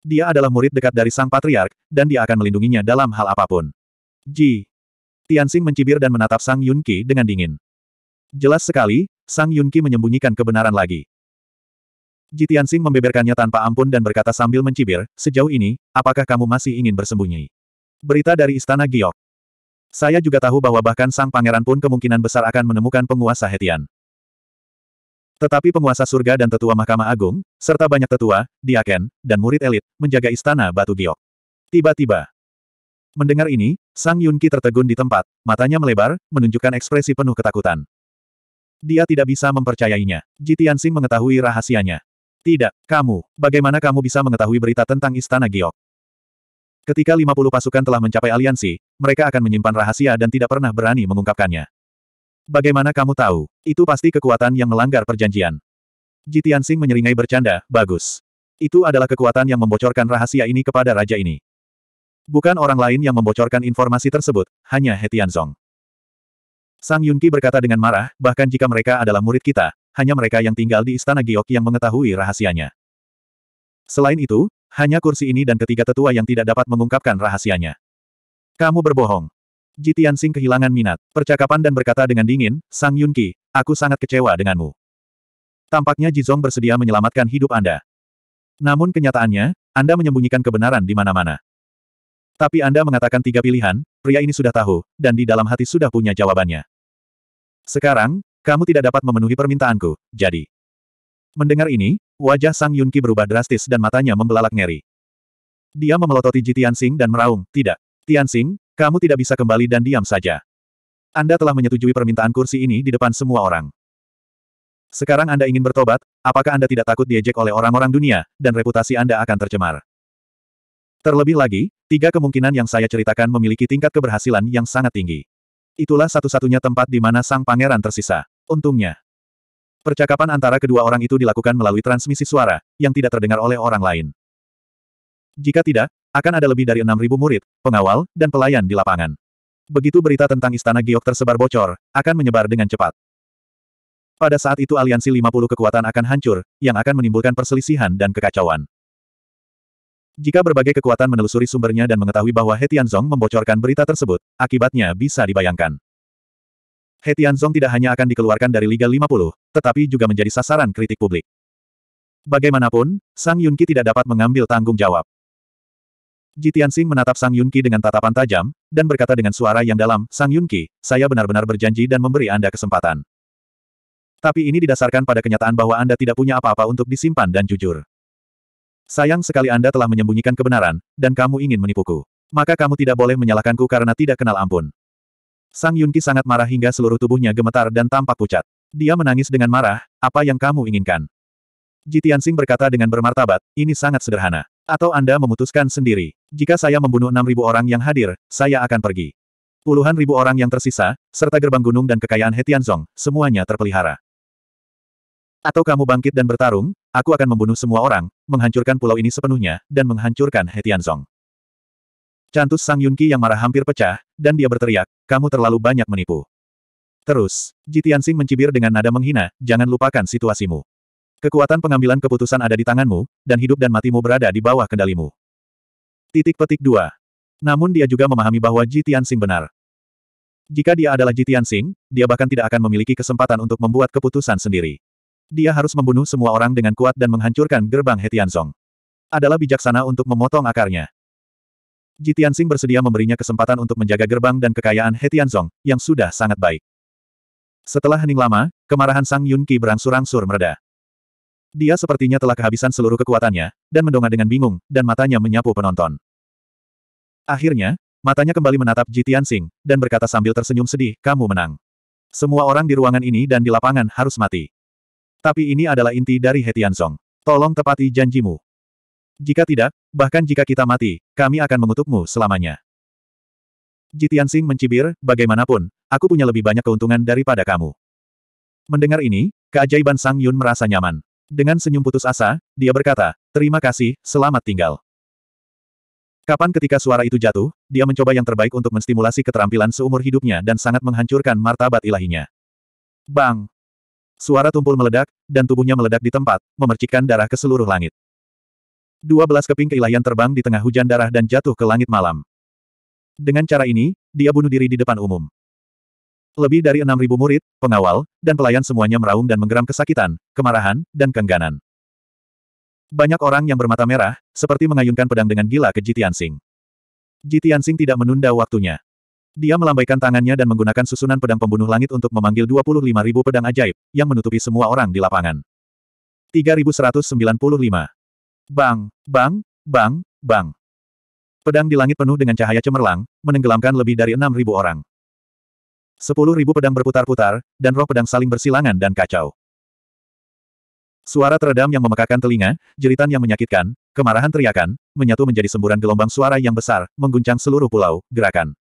Dia adalah murid dekat dari Sang Patriark, dan dia akan melindunginya dalam hal apapun. Ji. Tianxing mencibir dan menatap Sang Yunqi dengan dingin. Jelas sekali, Sang Yunqi menyembunyikan kebenaran lagi. Jitian Sing membeberkannya tanpa ampun dan berkata sambil mencibir, sejauh ini, apakah kamu masih ingin bersembunyi? Berita dari Istana Giok. Saya juga tahu bahwa bahkan sang pangeran pun kemungkinan besar akan menemukan penguasa Hetian. Tetapi penguasa surga dan tetua Mahkamah Agung, serta banyak tetua, diaken, dan murid elit, menjaga istana Batu Giok. Tiba-tiba. Mendengar ini, Sang Yunki tertegun di tempat, matanya melebar, menunjukkan ekspresi penuh ketakutan. Dia tidak bisa mempercayainya. Jitian Sing mengetahui rahasianya. Tidak, kamu. Bagaimana kamu bisa mengetahui berita tentang Istana Giok? Ketika 50 pasukan telah mencapai aliansi, mereka akan menyimpan rahasia dan tidak pernah berani mengungkapkannya. Bagaimana kamu tahu? Itu pasti kekuatan yang melanggar perjanjian. Jitian Sing menyeringai bercanda, bagus. Itu adalah kekuatan yang membocorkan rahasia ini kepada raja ini. Bukan orang lain yang membocorkan informasi tersebut, hanya He Tianzong. Sang Yunqi berkata dengan marah, bahkan jika mereka adalah murid kita, hanya mereka yang tinggal di Istana Giok yang mengetahui rahasianya. Selain itu, hanya kursi ini dan ketiga tetua yang tidak dapat mengungkapkan rahasianya. Kamu berbohong. Jitian Sing kehilangan minat, percakapan dan berkata dengan dingin, Sang Yun aku sangat kecewa denganmu. Tampaknya Jizong bersedia menyelamatkan hidup Anda. Namun kenyataannya, Anda menyembunyikan kebenaran di mana-mana. Tapi Anda mengatakan tiga pilihan, pria ini sudah tahu, dan di dalam hati sudah punya jawabannya. Sekarang, kamu tidak dapat memenuhi permintaanku, jadi. Mendengar ini, wajah Sang Yunqi berubah drastis dan matanya membelalak ngeri. Dia memelototi Ji Tianxing dan meraung, tidak. Tianxing, kamu tidak bisa kembali dan diam saja. Anda telah menyetujui permintaan kursi ini di depan semua orang. Sekarang Anda ingin bertobat, apakah Anda tidak takut diejek oleh orang-orang dunia, dan reputasi Anda akan tercemar? Terlebih lagi, tiga kemungkinan yang saya ceritakan memiliki tingkat keberhasilan yang sangat tinggi. Itulah satu-satunya tempat di mana sang pangeran tersisa. Untungnya. Percakapan antara kedua orang itu dilakukan melalui transmisi suara, yang tidak terdengar oleh orang lain. Jika tidak, akan ada lebih dari 6.000 murid, pengawal, dan pelayan di lapangan. Begitu berita tentang Istana Giok tersebar bocor, akan menyebar dengan cepat. Pada saat itu aliansi 50 kekuatan akan hancur, yang akan menimbulkan perselisihan dan kekacauan. Jika berbagai kekuatan menelusuri sumbernya dan mengetahui bahwa He Tianzong membocorkan berita tersebut, akibatnya bisa dibayangkan. He Tianzong tidak hanya akan dikeluarkan dari Liga 50, tetapi juga menjadi sasaran kritik publik. Bagaimanapun, Sang Yunqi tidak dapat mengambil tanggung jawab. Ji Tianxing menatap Sang Yunqi dengan tatapan tajam, dan berkata dengan suara yang dalam, Sang Yunqi, saya benar-benar berjanji dan memberi Anda kesempatan. Tapi ini didasarkan pada kenyataan bahwa Anda tidak punya apa-apa untuk disimpan dan jujur. Sayang sekali Anda telah menyembunyikan kebenaran, dan kamu ingin menipuku. Maka kamu tidak boleh menyalahkanku karena tidak kenal ampun. Sang Yunqi sangat marah hingga seluruh tubuhnya gemetar dan tampak pucat. Dia menangis dengan marah, apa yang kamu inginkan? Jitiansing berkata dengan bermartabat, ini sangat sederhana. Atau Anda memutuskan sendiri. Jika saya membunuh 6.000 orang yang hadir, saya akan pergi. Puluhan ribu orang yang tersisa, serta gerbang gunung dan kekayaan Hetianzong, semuanya terpelihara. Atau kamu bangkit dan bertarung, aku akan membunuh semua orang, menghancurkan pulau ini sepenuhnya, dan menghancurkan Hetianzong. Cantus Sang Yunqi yang marah hampir pecah, dan dia berteriak, kamu terlalu banyak menipu. Terus, Jitian Sing mencibir dengan nada menghina, jangan lupakan situasimu. Kekuatan pengambilan keputusan ada di tanganmu, dan hidup dan matimu berada di bawah kendalimu. Titik petik dua. Namun dia juga memahami bahwa Jitian Sing benar. Jika dia adalah Jitian Sing, dia bahkan tidak akan memiliki kesempatan untuk membuat keputusan sendiri. Dia harus membunuh semua orang dengan kuat dan menghancurkan gerbang Hetianzong. Adalah bijaksana untuk memotong akarnya. Ji Tianxing bersedia memberinya kesempatan untuk menjaga gerbang dan kekayaan He Tianzong, yang sudah sangat baik. Setelah hening lama, kemarahan Sang Yun Ki berangsur-angsur mereda. Dia sepertinya telah kehabisan seluruh kekuatannya, dan mendongak dengan bingung, dan matanya menyapu penonton. Akhirnya, matanya kembali menatap Ji Tianxing, dan berkata sambil tersenyum sedih, kamu menang. Semua orang di ruangan ini dan di lapangan harus mati. Tapi ini adalah inti dari He Tianzong. Tolong tepati janjimu. Jika tidak, bahkan jika kita mati, kami akan mengutukmu selamanya. Jitian Sing mencibir, bagaimanapun, aku punya lebih banyak keuntungan daripada kamu. Mendengar ini, keajaiban Sang Yun merasa nyaman. Dengan senyum putus asa, dia berkata, terima kasih, selamat tinggal. Kapan ketika suara itu jatuh, dia mencoba yang terbaik untuk menstimulasi keterampilan seumur hidupnya dan sangat menghancurkan martabat ilahinya. Bang! Suara tumpul meledak, dan tubuhnya meledak di tempat, memercikkan darah ke seluruh langit. Dua belas keping keilahian terbang di tengah hujan darah dan jatuh ke langit malam. Dengan cara ini, dia bunuh diri di depan umum. Lebih dari enam ribu murid, pengawal, dan pelayan semuanya meraung dan menggeram kesakitan, kemarahan, dan kengganan. Banyak orang yang bermata merah, seperti mengayunkan pedang dengan gila ke Jitian Sing. Jitian Sing tidak menunda waktunya. Dia melambaikan tangannya dan menggunakan susunan pedang pembunuh langit untuk memanggil 25.000 pedang ajaib, yang menutupi semua orang di lapangan. 3195 Bang, bang, bang, bang. Pedang di langit penuh dengan cahaya cemerlang, menenggelamkan lebih dari enam ribu orang. Sepuluh ribu pedang berputar-putar, dan roh pedang saling bersilangan dan kacau. Suara teredam yang memekakan telinga, jeritan yang menyakitkan, kemarahan teriakan, menyatu menjadi semburan gelombang suara yang besar, mengguncang seluruh pulau, gerakan.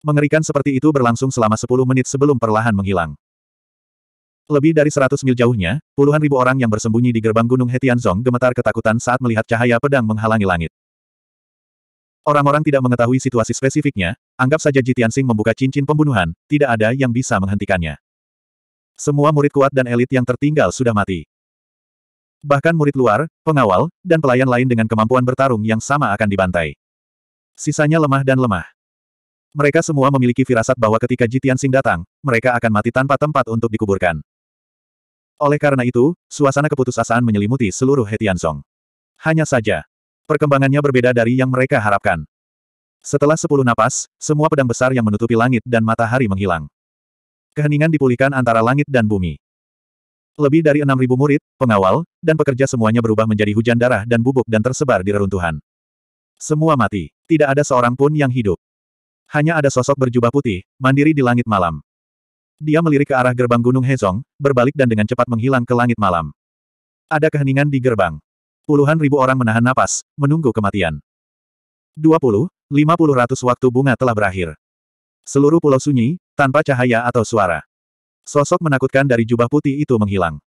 Mengerikan seperti itu berlangsung selama sepuluh menit sebelum perlahan menghilang. Lebih dari seratus mil jauhnya, puluhan ribu orang yang bersembunyi di gerbang Gunung Hetianzong gemetar ketakutan saat melihat cahaya pedang menghalangi langit. Orang-orang tidak mengetahui situasi spesifiknya, anggap saja Jitiansing membuka cincin pembunuhan, tidak ada yang bisa menghentikannya. Semua murid kuat dan elit yang tertinggal sudah mati. Bahkan murid luar, pengawal, dan pelayan lain dengan kemampuan bertarung yang sama akan dibantai. Sisanya lemah dan lemah. Mereka semua memiliki firasat bahwa ketika Jitian datang, mereka akan mati tanpa tempat untuk dikuburkan. Oleh karena itu, suasana keputusasaan menyelimuti seluruh Hetian Song. Hanya saja, perkembangannya berbeda dari yang mereka harapkan. Setelah sepuluh napas, semua pedang besar yang menutupi langit dan matahari menghilang. Keheningan dipulihkan antara langit dan bumi. Lebih dari enam ribu murid, pengawal, dan pekerja semuanya berubah menjadi hujan darah dan bubuk dan tersebar di reruntuhan. Semua mati. Tidak ada seorang pun yang hidup. Hanya ada sosok berjubah putih, mandiri di langit malam. Dia melirik ke arah gerbang Gunung Hezong, berbalik dan dengan cepat menghilang ke langit malam. Ada keheningan di gerbang. Puluhan ribu orang menahan napas, menunggu kematian. 20, 50 ratus waktu bunga telah berakhir. Seluruh pulau sunyi, tanpa cahaya atau suara. Sosok menakutkan dari jubah putih itu menghilang.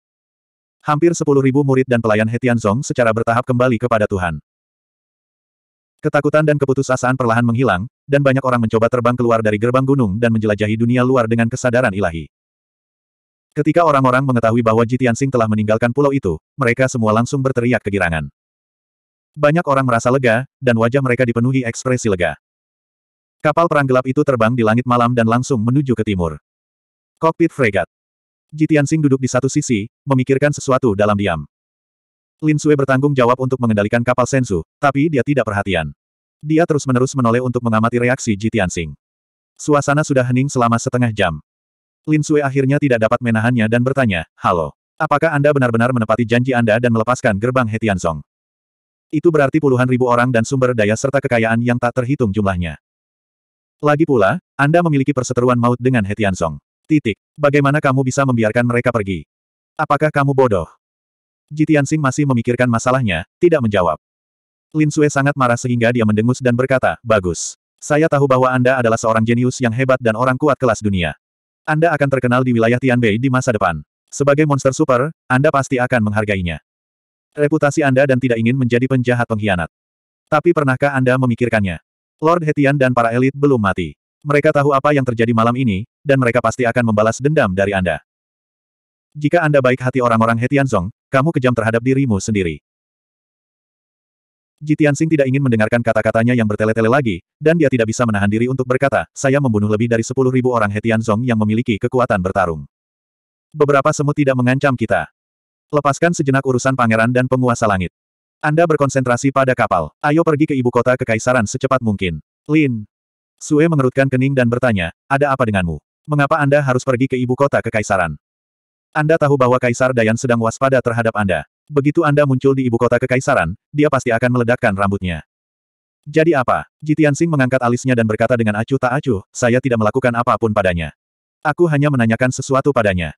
Hampir sepuluh ribu murid dan pelayan Hetianzong secara bertahap kembali kepada Tuhan. Ketakutan dan keputusasaan perlahan menghilang, dan banyak orang mencoba terbang keluar dari gerbang gunung dan menjelajahi dunia luar dengan kesadaran ilahi. Ketika orang-orang mengetahui bahwa Jitiansing telah meninggalkan pulau itu, mereka semua langsung berteriak kegirangan. Banyak orang merasa lega, dan wajah mereka dipenuhi ekspresi lega. Kapal perang gelap itu terbang di langit malam dan langsung menuju ke timur. Kokpit fregat. Jitiansing duduk di satu sisi, memikirkan sesuatu dalam diam. Lin Sui bertanggung jawab untuk mengendalikan kapal Sensu, tapi dia tidak perhatian. Dia terus-menerus menoleh untuk mengamati reaksi Ji Tianxing. Suasana sudah hening selama setengah jam. Lin Sui akhirnya tidak dapat menahannya dan bertanya, Halo, apakah Anda benar-benar menepati janji Anda dan melepaskan gerbang Song? Itu berarti puluhan ribu orang dan sumber daya serta kekayaan yang tak terhitung jumlahnya. Lagi pula, Anda memiliki perseteruan maut dengan Song. Titik. Bagaimana kamu bisa membiarkan mereka pergi? Apakah kamu bodoh? Jitiansing masih memikirkan masalahnya, tidak menjawab. Lin Sue sangat marah sehingga dia mendengus dan berkata, Bagus. Saya tahu bahwa Anda adalah seorang jenius yang hebat dan orang kuat kelas dunia. Anda akan terkenal di wilayah Tianbei di masa depan. Sebagai monster super, Anda pasti akan menghargainya. Reputasi Anda dan tidak ingin menjadi penjahat pengkhianat. Tapi pernahkah Anda memikirkannya? Lord Hetian dan para elit belum mati. Mereka tahu apa yang terjadi malam ini, dan mereka pasti akan membalas dendam dari Anda. Jika Anda baik hati orang-orang Hetian Zong, kamu kejam terhadap dirimu sendiri. Jitiansing tidak ingin mendengarkan kata-katanya yang bertele-tele lagi, dan dia tidak bisa menahan diri untuk berkata, saya membunuh lebih dari sepuluh ribu orang Hetianzong yang memiliki kekuatan bertarung. Beberapa semut tidak mengancam kita. Lepaskan sejenak urusan pangeran dan penguasa langit. Anda berkonsentrasi pada kapal. Ayo pergi ke ibu kota kekaisaran secepat mungkin. Lin. Sue mengerutkan kening dan bertanya, ada apa denganmu? Mengapa Anda harus pergi ke ibu kota kekaisaran? Anda tahu bahwa Kaisar Dayan sedang waspada terhadap Anda. Begitu Anda muncul di ibu kota kekaisaran, dia pasti akan meledakkan rambutnya. Jadi apa? Jitian Sing mengangkat alisnya dan berkata dengan acuh tak acuh, saya tidak melakukan apapun padanya. Aku hanya menanyakan sesuatu padanya.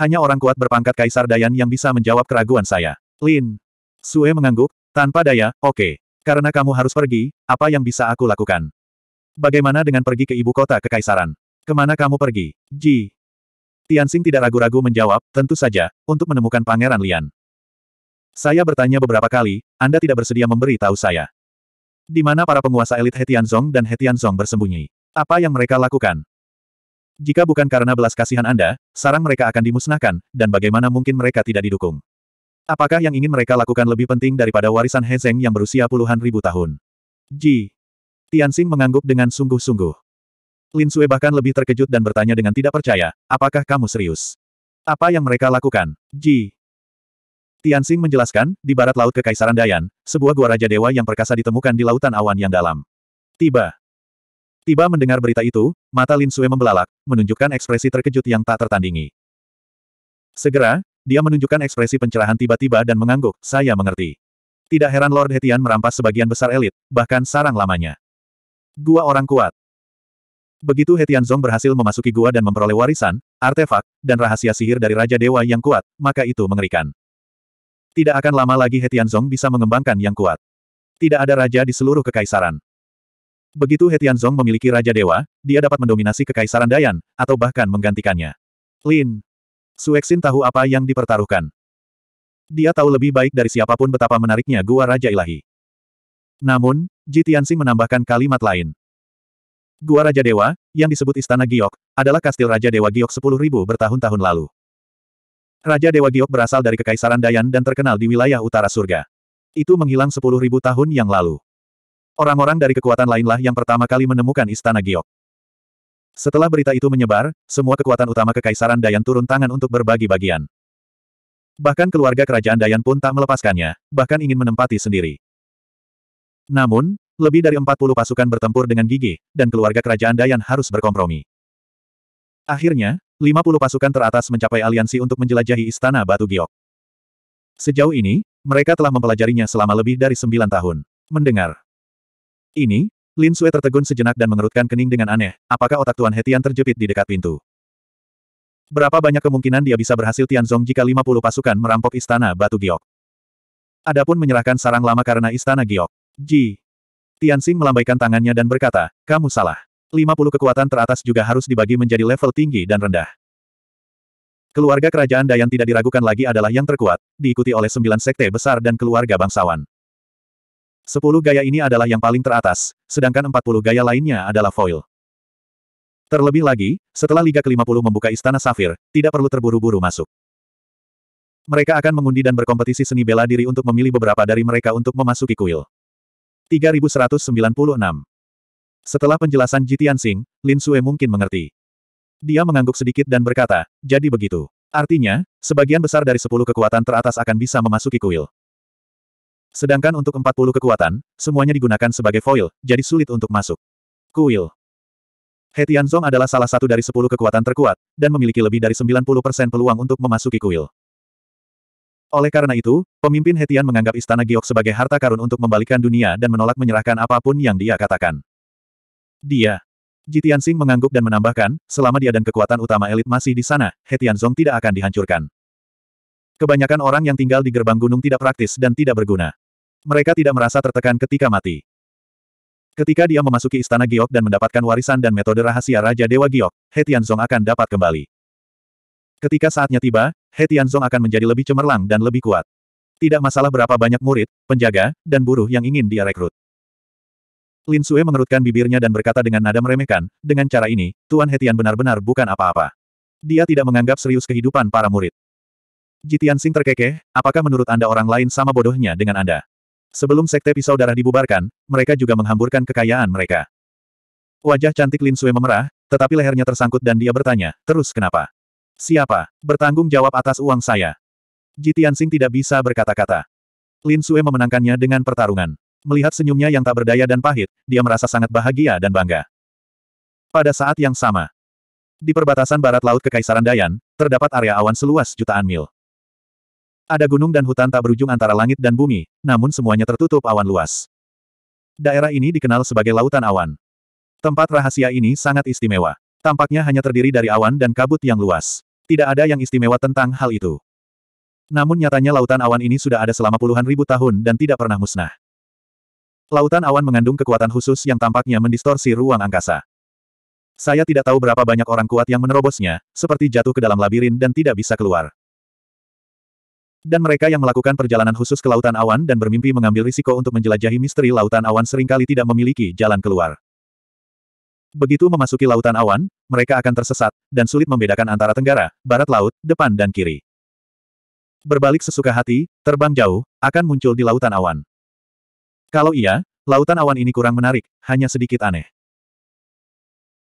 Hanya orang kuat berpangkat Kaisar Dayan yang bisa menjawab keraguan saya. Lin. Sue mengangguk, tanpa daya, oke. Okay. Karena kamu harus pergi, apa yang bisa aku lakukan? Bagaimana dengan pergi ke ibu kota Kekaisaran? Kemana kamu pergi? Ji. Tianxing tidak ragu-ragu menjawab, tentu saja, untuk menemukan Pangeran Lian. Saya bertanya beberapa kali, Anda tidak bersedia memberi tahu saya. Di mana para penguasa elit Hetianzong dan Hetianzong bersembunyi? Apa yang mereka lakukan? Jika bukan karena belas kasihan Anda, sarang mereka akan dimusnahkan, dan bagaimana mungkin mereka tidak didukung? Apakah yang ingin mereka lakukan lebih penting daripada warisan Hezeng yang berusia puluhan ribu tahun? Ji. Tianxing mengangguk dengan sungguh-sungguh. Lin Sui bahkan lebih terkejut dan bertanya dengan tidak percaya, apakah kamu serius? Apa yang mereka lakukan? Ji. Tianxing menjelaskan, di barat laut Kekaisaran Dayan, sebuah gua Raja Dewa yang perkasa ditemukan di lautan awan yang dalam. Tiba. Tiba mendengar berita itu, mata Lin Sue membelalak, menunjukkan ekspresi terkejut yang tak tertandingi. Segera, dia menunjukkan ekspresi pencerahan tiba-tiba dan mengangguk, saya mengerti. Tidak heran Lord Hetian merampas sebagian besar elit, bahkan sarang lamanya. Gua orang kuat. Begitu Hetian Zong berhasil memasuki gua dan memperoleh warisan, artefak, dan rahasia sihir dari Raja Dewa yang kuat, maka itu mengerikan. Tidak akan lama lagi Hetianzong bisa mengembangkan yang kuat. Tidak ada raja di seluruh kekaisaran. Begitu Hetianzong memiliki raja dewa, dia dapat mendominasi kekaisaran Dayan, atau bahkan menggantikannya. Lin. Suexin tahu apa yang dipertaruhkan. Dia tahu lebih baik dari siapapun betapa menariknya gua Raja Ilahi. Namun, Ji menambahkan kalimat lain. Gua Raja Dewa, yang disebut Istana Giok, adalah kastil Raja Dewa Giok 10.000 bertahun-tahun lalu. Raja Dewa Giok berasal dari Kekaisaran Dayan dan terkenal di wilayah utara surga. Itu menghilang sepuluh ribu tahun yang lalu. Orang-orang dari kekuatan lainlah yang pertama kali menemukan Istana Giok. Setelah berita itu menyebar, semua kekuatan utama Kekaisaran Dayan turun tangan untuk berbagi bagian. Bahkan keluarga kerajaan Dayan pun tak melepaskannya, bahkan ingin menempati sendiri. Namun, lebih dari 40 pasukan bertempur dengan gigi, dan keluarga kerajaan Dayan harus berkompromi. Akhirnya, 50 pasukan teratas mencapai aliansi untuk menjelajahi Istana Batu Giok. Sejauh ini, mereka telah mempelajarinya selama lebih dari 9 tahun. Mendengar. Ini, Lin Sue tertegun sejenak dan mengerutkan kening dengan aneh, apakah otak Tuan Hetian terjepit di dekat pintu. Berapa banyak kemungkinan dia bisa berhasil Tianzong jika 50 pasukan merampok Istana Batu Giok? Adapun menyerahkan sarang lama karena Istana Giok. Ji. Tianxing melambaikan tangannya dan berkata, kamu salah. 50 kekuatan teratas juga harus dibagi menjadi level tinggi dan rendah. Keluarga kerajaan Dayan tidak diragukan lagi adalah yang terkuat, diikuti oleh sembilan sekte besar dan keluarga bangsawan. Sepuluh gaya ini adalah yang paling teratas, sedangkan empat puluh gaya lainnya adalah foil. Terlebih lagi, setelah Liga ke-50 membuka Istana Safir, tidak perlu terburu-buru masuk. Mereka akan mengundi dan berkompetisi seni bela diri untuk memilih beberapa dari mereka untuk memasuki kuil. 3196 setelah penjelasan Jitian Sing, Lin Sue mungkin mengerti. Dia mengangguk sedikit dan berkata, jadi begitu. Artinya, sebagian besar dari sepuluh kekuatan teratas akan bisa memasuki kuil. Sedangkan untuk empat puluh kekuatan, semuanya digunakan sebagai foil, jadi sulit untuk masuk. Kuil. Hetian Tianzong adalah salah satu dari sepuluh kekuatan terkuat, dan memiliki lebih dari 90% peluang untuk memasuki kuil. Oleh karena itu, pemimpin Hetian menganggap istana Giok sebagai harta karun untuk membalikan dunia dan menolak menyerahkan apapun yang dia katakan. Dia. Jitian Tianxing mengangguk dan menambahkan, selama dia dan kekuatan utama elit masih di sana, He Tianzong tidak akan dihancurkan. Kebanyakan orang yang tinggal di gerbang gunung tidak praktis dan tidak berguna. Mereka tidak merasa tertekan ketika mati. Ketika dia memasuki istana Giok dan mendapatkan warisan dan metode rahasia Raja Dewa Giok, He Tianzong akan dapat kembali. Ketika saatnya tiba, He Tianzong akan menjadi lebih cemerlang dan lebih kuat. Tidak masalah berapa banyak murid, penjaga, dan buruh yang ingin dia rekrut. Lin Sue mengerutkan bibirnya dan berkata dengan nada meremehkan, dengan cara ini, Tuan Hetian benar-benar bukan apa-apa. Dia tidak menganggap serius kehidupan para murid. Jitian Sing terkekeh, apakah menurut Anda orang lain sama bodohnya dengan Anda? Sebelum sekte pisau darah dibubarkan, mereka juga menghamburkan kekayaan mereka. Wajah cantik Lin Sue memerah, tetapi lehernya tersangkut dan dia bertanya, terus kenapa? Siapa? Bertanggung jawab atas uang saya. Jitian Sing tidak bisa berkata-kata. Lin Sue memenangkannya dengan pertarungan. Melihat senyumnya yang tak berdaya dan pahit, dia merasa sangat bahagia dan bangga. Pada saat yang sama, di perbatasan barat laut Kekaisaran Dayan, terdapat area awan seluas jutaan mil. Ada gunung dan hutan tak berujung antara langit dan bumi, namun semuanya tertutup awan luas. Daerah ini dikenal sebagai Lautan Awan. Tempat rahasia ini sangat istimewa. Tampaknya hanya terdiri dari awan dan kabut yang luas. Tidak ada yang istimewa tentang hal itu. Namun nyatanya lautan awan ini sudah ada selama puluhan ribu tahun dan tidak pernah musnah. Lautan awan mengandung kekuatan khusus yang tampaknya mendistorsi ruang angkasa. Saya tidak tahu berapa banyak orang kuat yang menerobosnya, seperti jatuh ke dalam labirin dan tidak bisa keluar. Dan mereka yang melakukan perjalanan khusus ke lautan awan dan bermimpi mengambil risiko untuk menjelajahi misteri lautan awan seringkali tidak memiliki jalan keluar. Begitu memasuki lautan awan, mereka akan tersesat, dan sulit membedakan antara tenggara, barat laut, depan dan kiri. Berbalik sesuka hati, terbang jauh, akan muncul di lautan awan. Kalau iya, lautan awan ini kurang menarik, hanya sedikit aneh.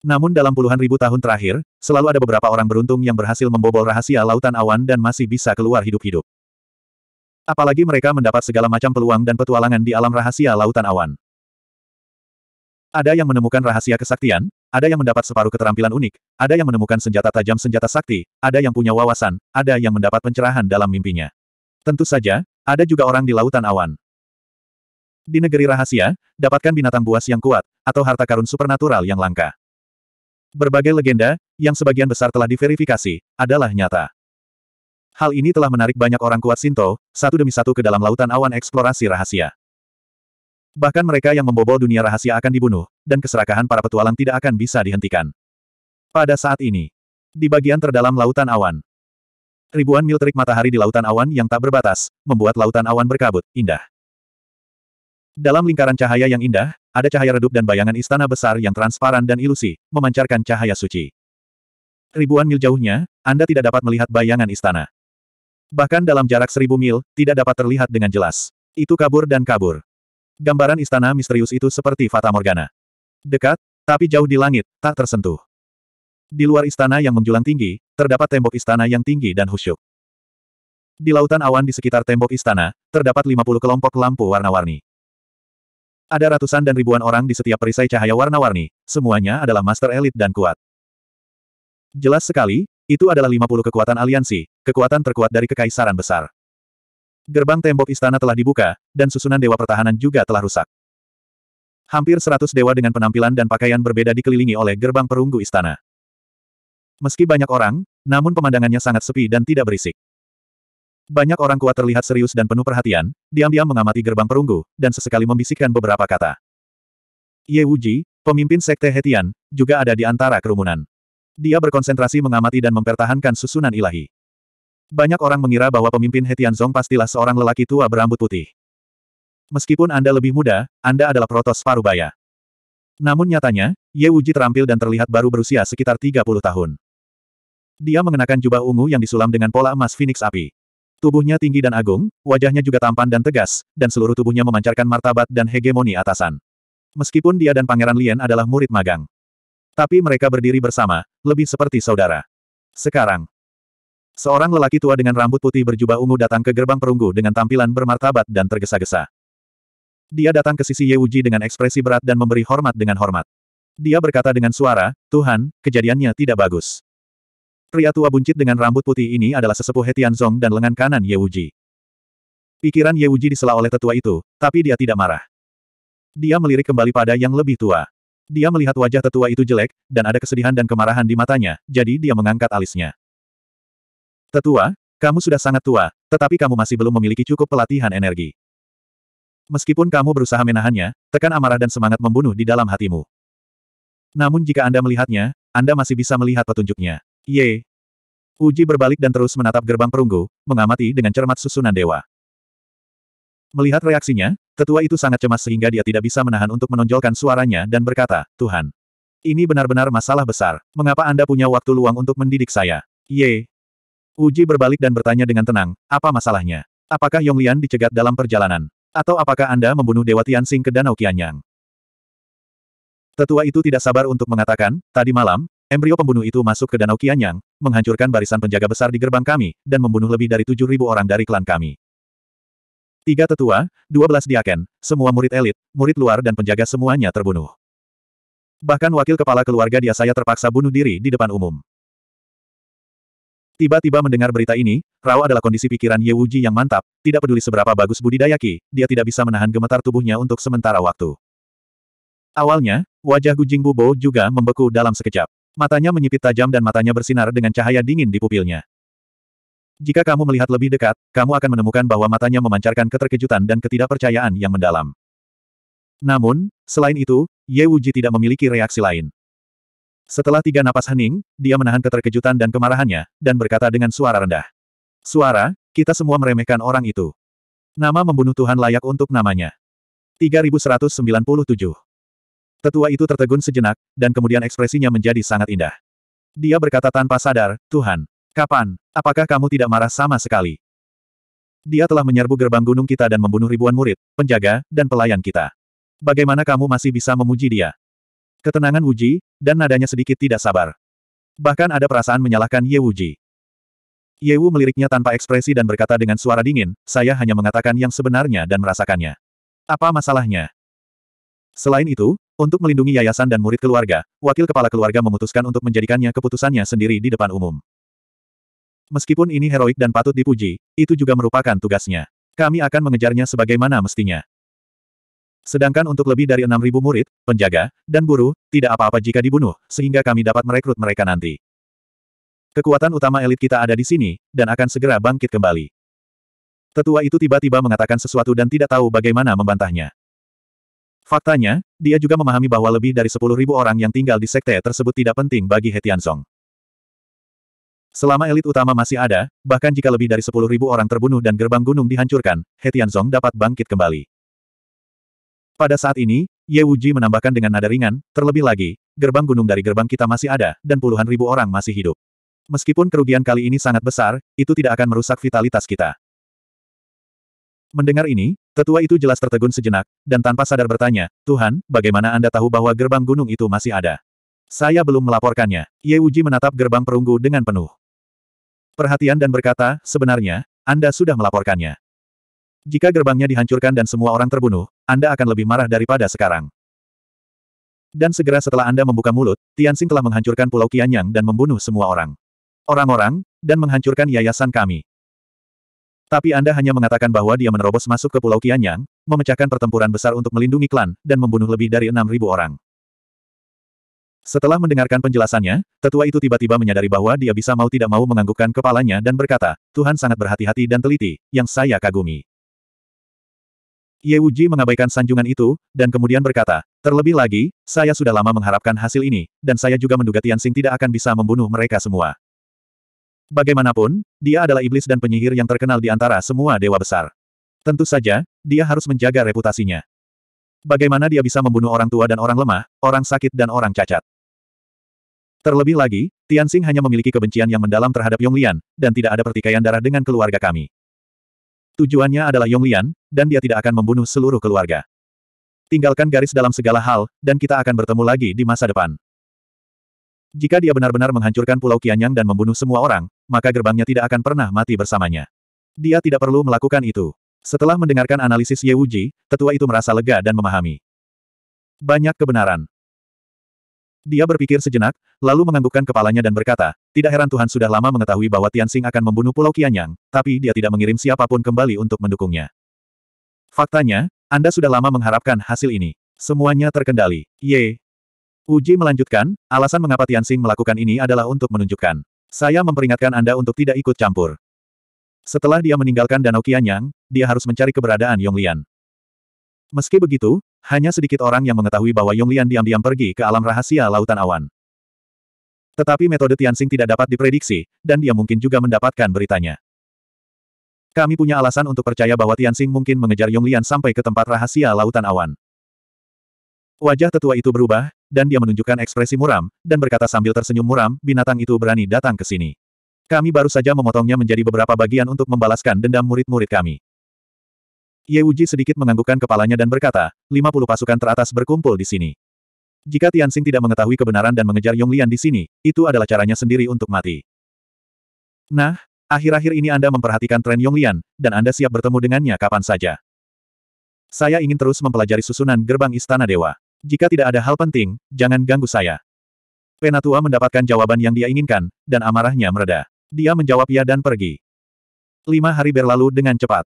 Namun dalam puluhan ribu tahun terakhir, selalu ada beberapa orang beruntung yang berhasil membobol rahasia lautan awan dan masih bisa keluar hidup-hidup. Apalagi mereka mendapat segala macam peluang dan petualangan di alam rahasia lautan awan. Ada yang menemukan rahasia kesaktian, ada yang mendapat separuh keterampilan unik, ada yang menemukan senjata tajam senjata sakti, ada yang punya wawasan, ada yang mendapat pencerahan dalam mimpinya. Tentu saja, ada juga orang di lautan awan. Di negeri rahasia, dapatkan binatang buas yang kuat, atau harta karun supernatural yang langka. Berbagai legenda, yang sebagian besar telah diverifikasi, adalah nyata. Hal ini telah menarik banyak orang kuat Sinto, satu demi satu ke dalam lautan awan eksplorasi rahasia. Bahkan mereka yang membobol dunia rahasia akan dibunuh, dan keserakahan para petualang tidak akan bisa dihentikan. Pada saat ini, di bagian terdalam lautan awan, ribuan mil terik matahari di lautan awan yang tak berbatas, membuat lautan awan berkabut, indah. Dalam lingkaran cahaya yang indah, ada cahaya redup dan bayangan istana besar yang transparan dan ilusi, memancarkan cahaya suci. Ribuan mil jauhnya, Anda tidak dapat melihat bayangan istana. Bahkan dalam jarak seribu mil, tidak dapat terlihat dengan jelas. Itu kabur dan kabur. Gambaran istana misterius itu seperti Fata Morgana. Dekat, tapi jauh di langit, tak tersentuh. Di luar istana yang menjulang tinggi, terdapat tembok istana yang tinggi dan khusyuk. Di lautan awan di sekitar tembok istana, terdapat 50 kelompok lampu warna-warni. Ada ratusan dan ribuan orang di setiap perisai cahaya warna-warni, semuanya adalah master elit dan kuat. Jelas sekali, itu adalah 50 kekuatan aliansi, kekuatan terkuat dari kekaisaran besar. Gerbang tembok istana telah dibuka, dan susunan dewa pertahanan juga telah rusak. Hampir 100 dewa dengan penampilan dan pakaian berbeda dikelilingi oleh gerbang perunggu istana. Meski banyak orang, namun pemandangannya sangat sepi dan tidak berisik. Banyak orang kuat terlihat serius dan penuh perhatian, diam-diam mengamati gerbang perunggu, dan sesekali membisikkan beberapa kata. Ye Wuji, pemimpin Sekte Hetian, juga ada di antara kerumunan. Dia berkonsentrasi mengamati dan mempertahankan susunan ilahi. Banyak orang mengira bahwa pemimpin Hetian Zong pastilah seorang lelaki tua berambut putih. Meskipun Anda lebih muda, Anda adalah protos parubaya. Namun nyatanya, Ye Wuji terampil dan terlihat baru berusia sekitar 30 tahun. Dia mengenakan jubah ungu yang disulam dengan pola emas phoenix api. Tubuhnya tinggi dan agung, wajahnya juga tampan dan tegas, dan seluruh tubuhnya memancarkan martabat dan hegemoni atasan. Meskipun dia dan Pangeran Lien adalah murid magang. Tapi mereka berdiri bersama, lebih seperti saudara. Sekarang, seorang lelaki tua dengan rambut putih berjubah ungu datang ke gerbang perunggu dengan tampilan bermartabat dan tergesa-gesa. Dia datang ke sisi Yewuji dengan ekspresi berat dan memberi hormat dengan hormat. Dia berkata dengan suara, Tuhan, kejadiannya tidak bagus. Pria tua buncit dengan rambut putih ini adalah sesepuh Hetianzong Zong dan lengan kanan Ye Wuji. Pikiran Ye Wuji disela oleh tetua itu, tapi dia tidak marah. Dia melirik kembali pada yang lebih tua. Dia melihat wajah tetua itu jelek, dan ada kesedihan dan kemarahan di matanya, jadi dia mengangkat alisnya. Tetua, kamu sudah sangat tua, tetapi kamu masih belum memiliki cukup pelatihan energi. Meskipun kamu berusaha menahannya, tekan amarah dan semangat membunuh di dalam hatimu. Namun jika Anda melihatnya, Anda masih bisa melihat petunjuknya. Ye. Uji berbalik dan terus menatap gerbang perunggu, mengamati dengan cermat susunan dewa. Melihat reaksinya, tetua itu sangat cemas sehingga dia tidak bisa menahan untuk menonjolkan suaranya dan berkata, Tuhan. Ini benar-benar masalah besar. Mengapa Anda punya waktu luang untuk mendidik saya? Ye. Uji berbalik dan bertanya dengan tenang, apa masalahnya? Apakah Yonglian dicegat dalam perjalanan? Atau apakah Anda membunuh Dewa Tianxing ke Danau Qianyang? Tetua itu tidak sabar untuk mengatakan, tadi malam, Embrio pembunuh itu masuk ke Danau Kianyang, menghancurkan barisan penjaga besar di gerbang kami, dan membunuh lebih dari 7.000 orang dari klan kami. Tiga tetua, dua belas diaken, semua murid elit, murid luar dan penjaga semuanya terbunuh. Bahkan wakil kepala keluarga dia saya terpaksa bunuh diri di depan umum. Tiba-tiba mendengar berita ini, Rao adalah kondisi pikiran Ye Wuji yang mantap, tidak peduli seberapa bagus budidaya ki, dia tidak bisa menahan gemetar tubuhnya untuk sementara waktu. Awalnya, wajah Gu Jingbu Bo juga membeku dalam sekejap. Matanya menyipit tajam dan matanya bersinar dengan cahaya dingin di pupilnya. Jika kamu melihat lebih dekat, kamu akan menemukan bahwa matanya memancarkan keterkejutan dan ketidakpercayaan yang mendalam. Namun, selain itu, Ye Wuji tidak memiliki reaksi lain. Setelah tiga napas hening, dia menahan keterkejutan dan kemarahannya, dan berkata dengan suara rendah. Suara, kita semua meremehkan orang itu. Nama membunuh Tuhan layak untuk namanya. 3197 Tetua itu tertegun sejenak, dan kemudian ekspresinya menjadi sangat indah. Dia berkata tanpa sadar, Tuhan, kapan, apakah kamu tidak marah sama sekali? Dia telah menyerbu gerbang gunung kita dan membunuh ribuan murid, penjaga, dan pelayan kita. Bagaimana kamu masih bisa memuji dia? Ketenangan Wuji, dan nadanya sedikit tidak sabar. Bahkan ada perasaan menyalahkan Ye Wuji. Ye Wu meliriknya tanpa ekspresi dan berkata dengan suara dingin, saya hanya mengatakan yang sebenarnya dan merasakannya. Apa masalahnya? Selain itu, untuk melindungi yayasan dan murid keluarga, wakil kepala keluarga memutuskan untuk menjadikannya keputusannya sendiri di depan umum. Meskipun ini heroik dan patut dipuji, itu juga merupakan tugasnya. Kami akan mengejarnya sebagaimana mestinya. Sedangkan untuk lebih dari 6.000 murid, penjaga, dan buruh, tidak apa-apa jika dibunuh, sehingga kami dapat merekrut mereka nanti. Kekuatan utama elit kita ada di sini, dan akan segera bangkit kembali. Tetua itu tiba-tiba mengatakan sesuatu dan tidak tahu bagaimana membantahnya. Faktanya, dia juga memahami bahwa lebih dari 10.000 orang yang tinggal di sekte tersebut tidak penting bagi He Tianzong. Selama elit utama masih ada, bahkan jika lebih dari 10.000 orang terbunuh dan gerbang gunung dihancurkan, He Tianzong dapat bangkit kembali. Pada saat ini, Ye Wuji menambahkan dengan nada ringan, terlebih lagi, gerbang gunung dari gerbang kita masih ada, dan puluhan ribu orang masih hidup. Meskipun kerugian kali ini sangat besar, itu tidak akan merusak vitalitas kita. Mendengar ini, Tetua itu jelas tertegun sejenak, dan tanpa sadar bertanya, Tuhan, bagaimana Anda tahu bahwa gerbang gunung itu masih ada? Saya belum melaporkannya. Ye Wuji menatap gerbang perunggu dengan penuh perhatian dan berkata, sebenarnya, Anda sudah melaporkannya. Jika gerbangnya dihancurkan dan semua orang terbunuh, Anda akan lebih marah daripada sekarang. Dan segera setelah Anda membuka mulut, Tianxing telah menghancurkan Pulau Qianyang dan membunuh semua orang. Orang-orang, dan menghancurkan yayasan kami. Tapi Anda hanya mengatakan bahwa dia menerobos masuk ke Pulau Qianyang, memecahkan pertempuran besar untuk melindungi klan, dan membunuh lebih dari 6.000 orang. Setelah mendengarkan penjelasannya, tetua itu tiba-tiba menyadari bahwa dia bisa mau tidak mau menganggukkan kepalanya dan berkata, Tuhan sangat berhati-hati dan teliti, yang saya kagumi. Ye Wuji mengabaikan sanjungan itu, dan kemudian berkata, terlebih lagi, saya sudah lama mengharapkan hasil ini, dan saya juga menduga Tianxing tidak akan bisa membunuh mereka semua. Bagaimanapun, dia adalah iblis dan penyihir yang terkenal di antara semua dewa besar. Tentu saja, dia harus menjaga reputasinya. Bagaimana dia bisa membunuh orang tua dan orang lemah, orang sakit dan orang cacat. Terlebih lagi, Tianxing hanya memiliki kebencian yang mendalam terhadap Yonglian, dan tidak ada pertikaian darah dengan keluarga kami. Tujuannya adalah Yonglian, dan dia tidak akan membunuh seluruh keluarga. Tinggalkan garis dalam segala hal, dan kita akan bertemu lagi di masa depan. Jika dia benar-benar menghancurkan Pulau Qianyang dan membunuh semua orang, maka gerbangnya tidak akan pernah mati bersamanya. Dia tidak perlu melakukan itu. Setelah mendengarkan analisis Ye Wuji, tetua itu merasa lega dan memahami. Banyak kebenaran. Dia berpikir sejenak, lalu menganggukkan kepalanya dan berkata, tidak heran Tuhan sudah lama mengetahui bahwa Tianxing akan membunuh Pulau Qianyang, tapi dia tidak mengirim siapapun kembali untuk mendukungnya. Faktanya, Anda sudah lama mengharapkan hasil ini. Semuanya terkendali. Ye. Uji melanjutkan, alasan mengapa Tianxing melakukan ini adalah untuk menunjukkan. Saya memperingatkan Anda untuk tidak ikut campur. Setelah dia meninggalkan Danau Kianyang, dia harus mencari keberadaan Yonglian. Meski begitu, hanya sedikit orang yang mengetahui bahwa Yonglian diam-diam pergi ke alam rahasia Lautan Awan. Tetapi metode Tianxing tidak dapat diprediksi, dan dia mungkin juga mendapatkan beritanya. Kami punya alasan untuk percaya bahwa Tianxing mungkin mengejar Yonglian sampai ke tempat rahasia Lautan Awan. Wajah tetua itu berubah, dan dia menunjukkan ekspresi muram, dan berkata sambil tersenyum muram, binatang itu berani datang ke sini. Kami baru saja memotongnya menjadi beberapa bagian untuk membalaskan dendam murid-murid kami. Ye Uji sedikit menganggukkan kepalanya dan berkata, 50 pasukan teratas berkumpul di sini. Jika Tianxing tidak mengetahui kebenaran dan mengejar Yonglian di sini, itu adalah caranya sendiri untuk mati. Nah, akhir-akhir ini Anda memperhatikan tren Yonglian, dan Anda siap bertemu dengannya kapan saja. Saya ingin terus mempelajari susunan gerbang Istana Dewa. Jika tidak ada hal penting, jangan ganggu saya. Penatua mendapatkan jawaban yang dia inginkan, dan amarahnya mereda. Dia menjawab ya dan pergi. Lima hari berlalu dengan cepat.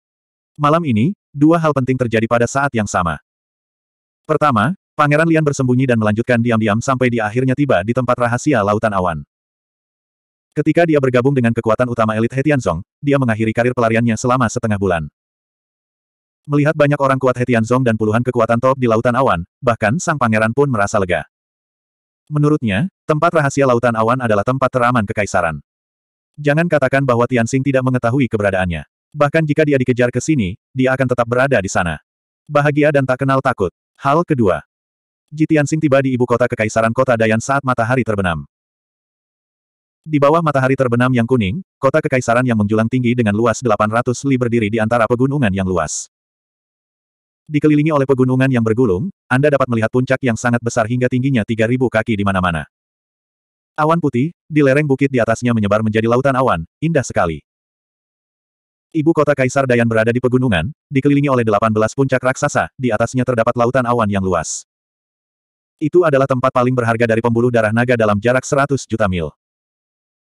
Malam ini, dua hal penting terjadi pada saat yang sama. Pertama, Pangeran Lian bersembunyi dan melanjutkan diam-diam sampai dia akhirnya tiba di tempat rahasia Lautan Awan. Ketika dia bergabung dengan kekuatan utama elit Hetian Song, dia mengakhiri karir pelariannya selama setengah bulan. Melihat banyak orang kuat Hetian Zong dan puluhan kekuatan top di Lautan Awan, bahkan sang pangeran pun merasa lega. Menurutnya, tempat rahasia Lautan Awan adalah tempat teraman kekaisaran. Jangan katakan bahwa Tianxing tidak mengetahui keberadaannya. Bahkan jika dia dikejar ke sini, dia akan tetap berada di sana. Bahagia dan tak kenal takut. Hal kedua. Ji Xing tiba di ibu kota kekaisaran kota Dayan saat matahari terbenam. Di bawah matahari terbenam yang kuning, kota kekaisaran yang menjulang tinggi dengan luas 800 li berdiri di antara pegunungan yang luas. Dikelilingi oleh pegunungan yang bergulung, Anda dapat melihat puncak yang sangat besar hingga tingginya 3.000 kaki di mana-mana. Awan putih, di lereng bukit di atasnya menyebar menjadi lautan awan, indah sekali. Ibu kota Kaisar Dayan berada di pegunungan, dikelilingi oleh 18 puncak raksasa, di atasnya terdapat lautan awan yang luas. Itu adalah tempat paling berharga dari pembuluh darah naga dalam jarak 100 juta mil.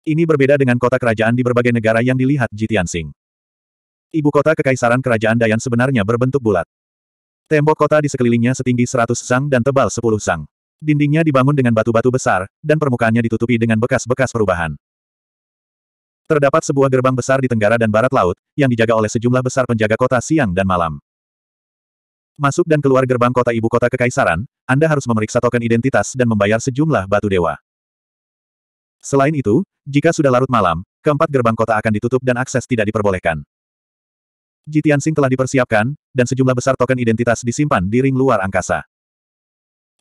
Ini berbeda dengan kota kerajaan di berbagai negara yang dilihat Jitiansing. Ibu kota kekaisaran kerajaan Dayan sebenarnya berbentuk bulat. Tembok kota di sekelilingnya setinggi 100 sang dan tebal 10 sang. Dindingnya dibangun dengan batu-batu besar, dan permukaannya ditutupi dengan bekas-bekas perubahan. Terdapat sebuah gerbang besar di tenggara dan barat laut, yang dijaga oleh sejumlah besar penjaga kota siang dan malam. Masuk dan keluar gerbang kota ibu kota kekaisaran, Anda harus memeriksa token identitas dan membayar sejumlah batu dewa. Selain itu, jika sudah larut malam, keempat gerbang kota akan ditutup dan akses tidak diperbolehkan. Jitian Sing telah dipersiapkan, dan sejumlah besar token identitas disimpan di ring luar angkasa.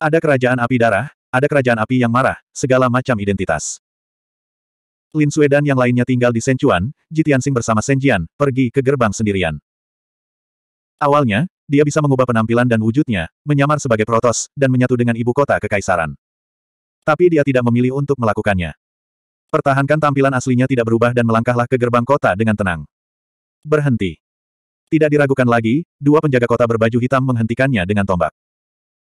Ada kerajaan api darah, ada kerajaan api yang marah, segala macam identitas. Lin Sue dan yang lainnya tinggal di Senchuan, Sing bersama Senjian, pergi ke gerbang sendirian. Awalnya, dia bisa mengubah penampilan dan wujudnya, menyamar sebagai Protos, dan menyatu dengan ibu kota kekaisaran. Tapi dia tidak memilih untuk melakukannya. Pertahankan tampilan aslinya tidak berubah dan melangkahlah ke gerbang kota dengan tenang. Berhenti. Tidak diragukan lagi, dua penjaga kota berbaju hitam menghentikannya dengan tombak.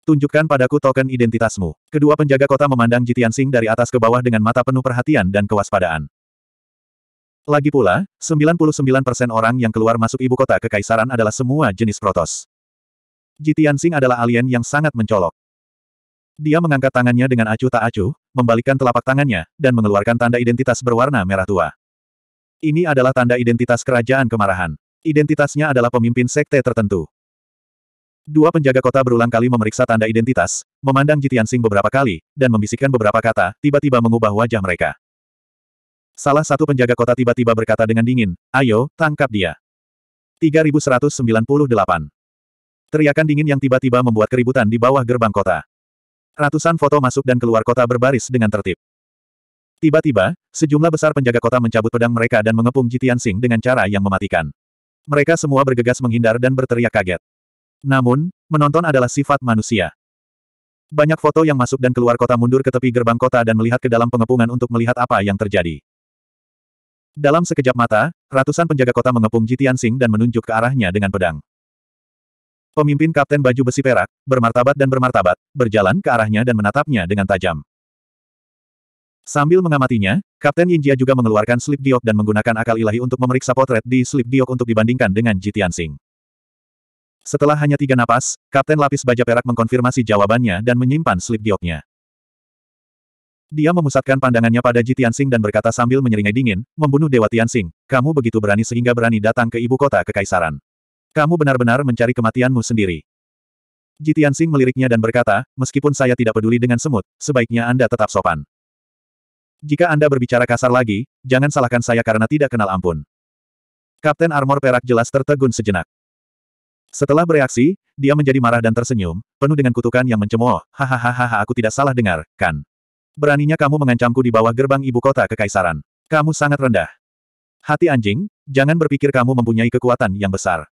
Tunjukkan padaku token identitasmu. Kedua penjaga kota memandang Jitian Sing dari atas ke bawah dengan mata penuh perhatian dan kewaspadaan. Lagi pula, 99% orang yang keluar masuk ibu kota kekaisaran adalah semua jenis protos. Jitian Sing adalah alien yang sangat mencolok. Dia mengangkat tangannya dengan acuh tak acuh, membalikkan telapak tangannya, dan mengeluarkan tanda identitas berwarna merah tua. Ini adalah tanda identitas kerajaan kemarahan. Identitasnya adalah pemimpin sekte tertentu. Dua penjaga kota berulang kali memeriksa tanda identitas, memandang Jitiansing beberapa kali, dan membisikkan beberapa kata, tiba-tiba mengubah wajah mereka. Salah satu penjaga kota tiba-tiba berkata dengan dingin, ayo, tangkap dia. 3198. Teriakan dingin yang tiba-tiba membuat keributan di bawah gerbang kota. Ratusan foto masuk dan keluar kota berbaris dengan tertib. Tiba-tiba, sejumlah besar penjaga kota mencabut pedang mereka dan mengepung Jitian Sing dengan cara yang mematikan. Mereka semua bergegas menghindar dan berteriak kaget. Namun, menonton adalah sifat manusia. Banyak foto yang masuk dan keluar kota mundur ke tepi gerbang kota dan melihat ke dalam pengepungan untuk melihat apa yang terjadi. Dalam sekejap mata, ratusan penjaga kota mengepung Jitian Sing dan menunjuk ke arahnya dengan pedang. Pemimpin Kapten Baju Besi Perak, bermartabat dan bermartabat, berjalan ke arahnya dan menatapnya dengan tajam. Sambil mengamatinya, Kapten Yinjia juga mengeluarkan slip diok dan menggunakan akal ilahi untuk memeriksa potret di slip diok untuk dibandingkan dengan Jitian Sing. Setelah hanya tiga napas, Kapten Lapis Baja Perak mengkonfirmasi jawabannya dan menyimpan slip dioknya. Dia memusatkan pandangannya pada Jitian Sing dan berkata sambil menyeringai dingin, membunuh Dewa Tianxing, kamu begitu berani sehingga berani datang ke ibu kota kekaisaran. Kamu benar-benar mencari kematianmu sendiri. Jitian Sing meliriknya dan berkata, meskipun saya tidak peduli dengan semut, sebaiknya Anda tetap sopan. Jika Anda berbicara kasar lagi, jangan salahkan saya karena tidak kenal ampun. Kapten Armor Perak jelas tertegun sejenak. Setelah bereaksi, dia menjadi marah dan tersenyum, penuh dengan kutukan yang mencemooh. Hahaha, aku tidak salah dengar, kan? Beraninya kamu mengancamku di bawah gerbang ibu kota kekaisaran. Kamu sangat rendah. Hati anjing, jangan berpikir kamu mempunyai kekuatan yang besar.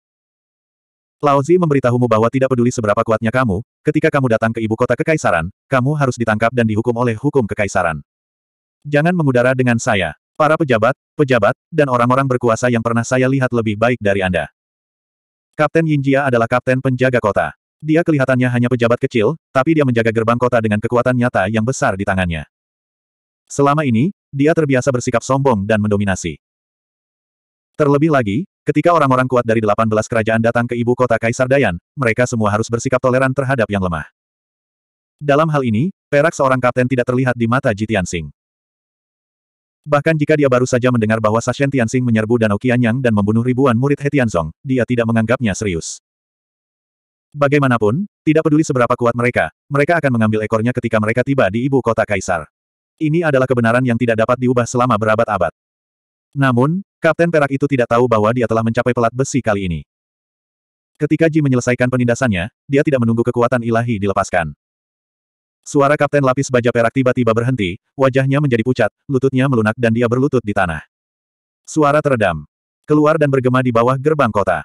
Laozi memberitahumu bahwa tidak peduli seberapa kuatnya kamu, ketika kamu datang ke ibu kota kekaisaran, kamu harus ditangkap dan dihukum oleh hukum kekaisaran. Jangan mengudara dengan saya. Para pejabat, pejabat, dan orang-orang berkuasa yang pernah saya lihat lebih baik dari Anda. Kapten Yinjia adalah kapten penjaga kota. Dia kelihatannya hanya pejabat kecil, tapi dia menjaga gerbang kota dengan kekuatan nyata yang besar di tangannya. Selama ini, dia terbiasa bersikap sombong dan mendominasi. Terlebih lagi, ketika orang-orang kuat dari 18 kerajaan datang ke ibu kota Kaisar Dayan, mereka semua harus bersikap toleran terhadap yang lemah. Dalam hal ini, perak seorang kapten tidak terlihat di mata Jitian Singh. Bahkan jika dia baru saja mendengar bahwa Sashen Tianxing menyerbu Danau Qianyang dan membunuh ribuan murid He dia tidak menganggapnya serius. Bagaimanapun, tidak peduli seberapa kuat mereka, mereka akan mengambil ekornya ketika mereka tiba di ibu kota Kaisar. Ini adalah kebenaran yang tidak dapat diubah selama berabad-abad. Namun, Kapten Perak itu tidak tahu bahwa dia telah mencapai pelat besi kali ini. Ketika Ji menyelesaikan penindasannya, dia tidak menunggu kekuatan ilahi dilepaskan. Suara Kapten Lapis Baja Perak tiba-tiba berhenti, wajahnya menjadi pucat, lututnya melunak dan dia berlutut di tanah. Suara teredam. Keluar dan bergema di bawah gerbang kota.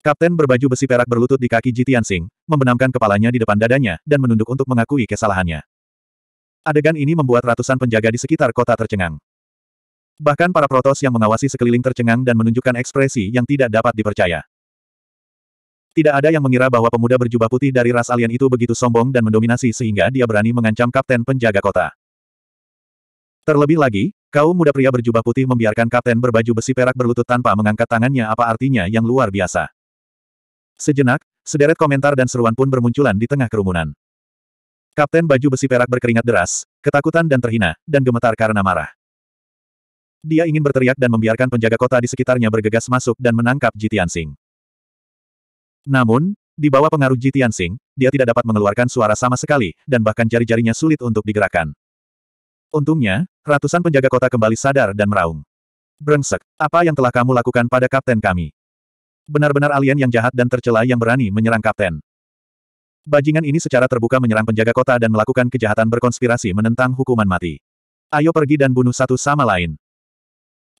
Kapten berbaju besi perak berlutut di kaki Jitian Sing, membenamkan kepalanya di depan dadanya, dan menunduk untuk mengakui kesalahannya. Adegan ini membuat ratusan penjaga di sekitar kota tercengang. Bahkan para protos yang mengawasi sekeliling tercengang dan menunjukkan ekspresi yang tidak dapat dipercaya. Tidak ada yang mengira bahwa pemuda berjubah putih dari ras alien itu begitu sombong dan mendominasi sehingga dia berani mengancam kapten penjaga kota. Terlebih lagi, kaum muda pria berjubah putih membiarkan kapten berbaju besi perak berlutut tanpa mengangkat tangannya apa artinya yang luar biasa. Sejenak, sederet komentar dan seruan pun bermunculan di tengah kerumunan. Kapten baju besi perak berkeringat deras, ketakutan dan terhina, dan gemetar karena marah. Dia ingin berteriak dan membiarkan penjaga kota di sekitarnya bergegas masuk dan menangkap Jitian Sing. Namun, di bawah pengaruh Ji Tianxing, dia tidak dapat mengeluarkan suara sama sekali, dan bahkan jari-jarinya sulit untuk digerakkan. Untungnya, ratusan penjaga kota kembali sadar dan meraung. Brengsek, apa yang telah kamu lakukan pada kapten kami? Benar-benar alien yang jahat dan tercela yang berani menyerang kapten. Bajingan ini secara terbuka menyerang penjaga kota dan melakukan kejahatan berkonspirasi menentang hukuman mati. Ayo pergi dan bunuh satu sama lain.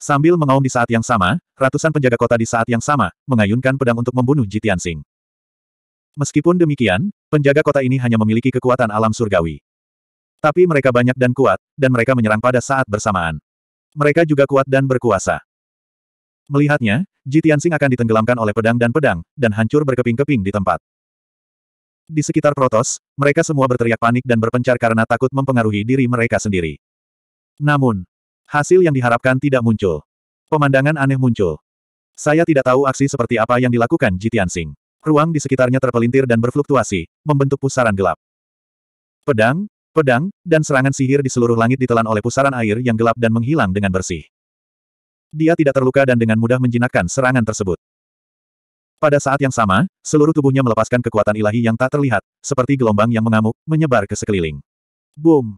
Sambil mengaum di saat yang sama, ratusan penjaga kota di saat yang sama, mengayunkan pedang untuk membunuh Jitian Sing. Meskipun demikian, penjaga kota ini hanya memiliki kekuatan alam surgawi. Tapi mereka banyak dan kuat, dan mereka menyerang pada saat bersamaan. Mereka juga kuat dan berkuasa. Melihatnya, Jitian Sing akan ditenggelamkan oleh pedang dan pedang, dan hancur berkeping-keping di tempat. Di sekitar Protos, mereka semua berteriak panik dan berpencar karena takut mempengaruhi diri mereka sendiri. Namun, Hasil yang diharapkan tidak muncul. Pemandangan aneh muncul. Saya tidak tahu aksi seperti apa yang dilakukan Jitian Sing. Ruang di sekitarnya terpelintir dan berfluktuasi, membentuk pusaran gelap. Pedang, pedang, dan serangan sihir di seluruh langit ditelan oleh pusaran air yang gelap dan menghilang dengan bersih. Dia tidak terluka dan dengan mudah menjinakkan serangan tersebut. Pada saat yang sama, seluruh tubuhnya melepaskan kekuatan ilahi yang tak terlihat, seperti gelombang yang mengamuk, menyebar ke sekeliling. Boom!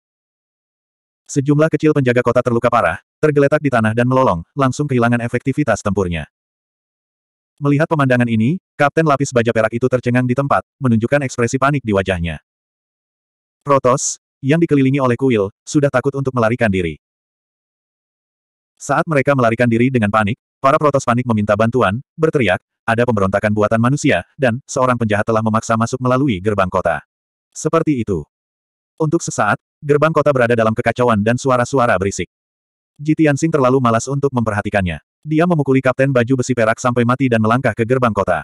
Sejumlah kecil penjaga kota terluka parah, tergeletak di tanah dan melolong, langsung kehilangan efektivitas tempurnya. Melihat pemandangan ini, Kapten Lapis Baja Perak itu tercengang di tempat, menunjukkan ekspresi panik di wajahnya. Protos, yang dikelilingi oleh kuil, sudah takut untuk melarikan diri. Saat mereka melarikan diri dengan panik, para Protos panik meminta bantuan, berteriak, ada pemberontakan buatan manusia, dan seorang penjahat telah memaksa masuk melalui gerbang kota. Seperti itu. Untuk sesaat, gerbang kota berada dalam kekacauan dan suara-suara berisik. Ji Tianxing terlalu malas untuk memperhatikannya. Dia memukuli kapten baju besi perak sampai mati dan melangkah ke gerbang kota.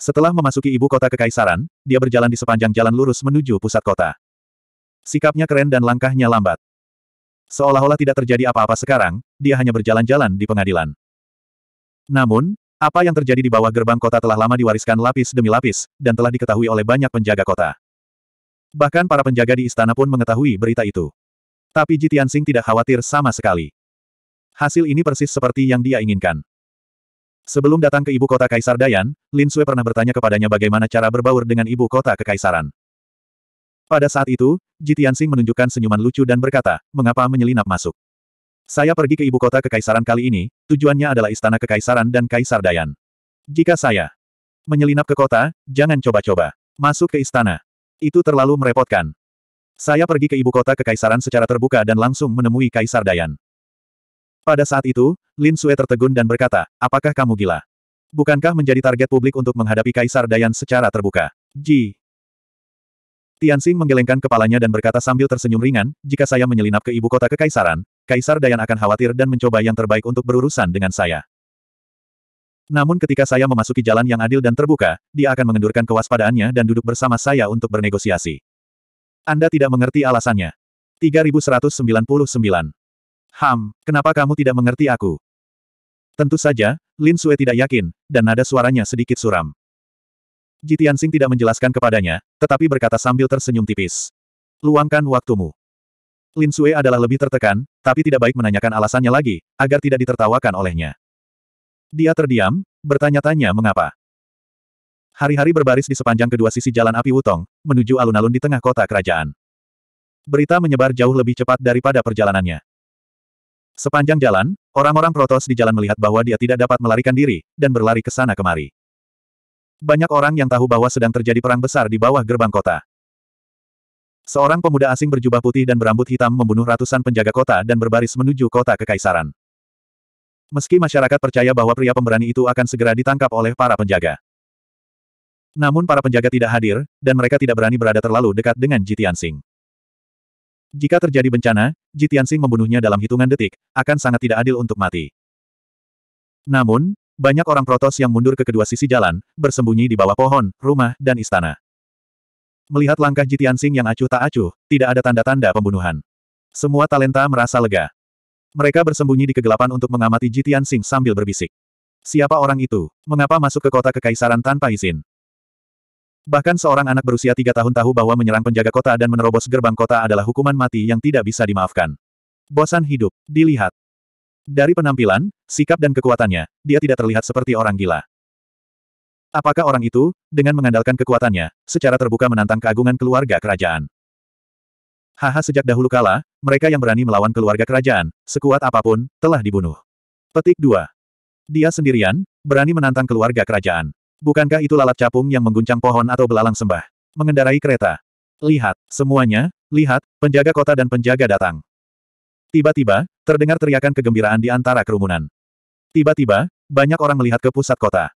Setelah memasuki ibu kota kekaisaran, dia berjalan di sepanjang jalan lurus menuju pusat kota. Sikapnya keren dan langkahnya lambat. Seolah-olah tidak terjadi apa-apa sekarang, dia hanya berjalan-jalan di pengadilan. Namun, apa yang terjadi di bawah gerbang kota telah lama diwariskan lapis demi lapis, dan telah diketahui oleh banyak penjaga kota. Bahkan para penjaga di istana pun mengetahui berita itu. Tapi Jitiansing tidak khawatir sama sekali. Hasil ini persis seperti yang dia inginkan. Sebelum datang ke ibu kota Kaisar Dayan, Lin Sui pernah bertanya kepadanya bagaimana cara berbaur dengan ibu kota kekaisaran. Pada saat itu, Jitiansing menunjukkan senyuman lucu dan berkata, mengapa menyelinap masuk? Saya pergi ke ibu kota kekaisaran kali ini, tujuannya adalah istana kekaisaran dan Kaisar Dayan. Jika saya menyelinap ke kota, jangan coba-coba. Masuk ke istana. Itu terlalu merepotkan. Saya pergi ke ibu kota kekaisaran secara terbuka dan langsung menemui Kaisar Dayan. Pada saat itu, Lin Sue tertegun dan berkata, apakah kamu gila? Bukankah menjadi target publik untuk menghadapi Kaisar Dayan secara terbuka? Ji. Tianxing menggelengkan kepalanya dan berkata sambil tersenyum ringan, jika saya menyelinap ke ibu kota kekaisaran, Kaisar Dayan akan khawatir dan mencoba yang terbaik untuk berurusan dengan saya. Namun ketika saya memasuki jalan yang adil dan terbuka, dia akan mengendurkan kewaspadaannya dan duduk bersama saya untuk bernegosiasi. Anda tidak mengerti alasannya. 3199. Ham, kenapa kamu tidak mengerti aku? Tentu saja, Lin Sue tidak yakin, dan nada suaranya sedikit suram. Jitian Sing tidak menjelaskan kepadanya, tetapi berkata sambil tersenyum tipis. Luangkan waktumu. Lin Sue adalah lebih tertekan, tapi tidak baik menanyakan alasannya lagi, agar tidak ditertawakan olehnya. Dia terdiam, bertanya-tanya mengapa. Hari-hari berbaris di sepanjang kedua sisi jalan api Wutong, menuju alun-alun di tengah kota kerajaan. Berita menyebar jauh lebih cepat daripada perjalanannya. Sepanjang jalan, orang-orang protos di jalan melihat bahwa dia tidak dapat melarikan diri, dan berlari ke sana kemari. Banyak orang yang tahu bahwa sedang terjadi perang besar di bawah gerbang kota. Seorang pemuda asing berjubah putih dan berambut hitam membunuh ratusan penjaga kota dan berbaris menuju kota kekaisaran meski masyarakat percaya bahwa pria pemberani itu akan segera ditangkap oleh para penjaga. Namun para penjaga tidak hadir, dan mereka tidak berani berada terlalu dekat dengan Jitian Sing. Jika terjadi bencana, Jitian Sing membunuhnya dalam hitungan detik, akan sangat tidak adil untuk mati. Namun, banyak orang protos yang mundur ke kedua sisi jalan, bersembunyi di bawah pohon, rumah, dan istana. Melihat langkah Jitian Sing yang acuh tak acuh, tidak ada tanda-tanda pembunuhan. Semua talenta merasa lega. Mereka bersembunyi di kegelapan untuk mengamati Jitian Sing sambil berbisik. Siapa orang itu? Mengapa masuk ke kota kekaisaran tanpa izin? Bahkan seorang anak berusia tiga tahun tahu bahwa menyerang penjaga kota dan menerobos gerbang kota adalah hukuman mati yang tidak bisa dimaafkan. Bosan hidup, dilihat. Dari penampilan, sikap dan kekuatannya, dia tidak terlihat seperti orang gila. Apakah orang itu, dengan mengandalkan kekuatannya, secara terbuka menantang keagungan keluarga kerajaan? Haha sejak dahulu kala, mereka yang berani melawan keluarga kerajaan, sekuat apapun, telah dibunuh. Petik 2. Dia sendirian, berani menantang keluarga kerajaan. Bukankah itu lalat capung yang mengguncang pohon atau belalang sembah? Mengendarai kereta. Lihat, semuanya, lihat, penjaga kota dan penjaga datang. Tiba-tiba, terdengar teriakan kegembiraan di antara kerumunan. Tiba-tiba, banyak orang melihat ke pusat kota.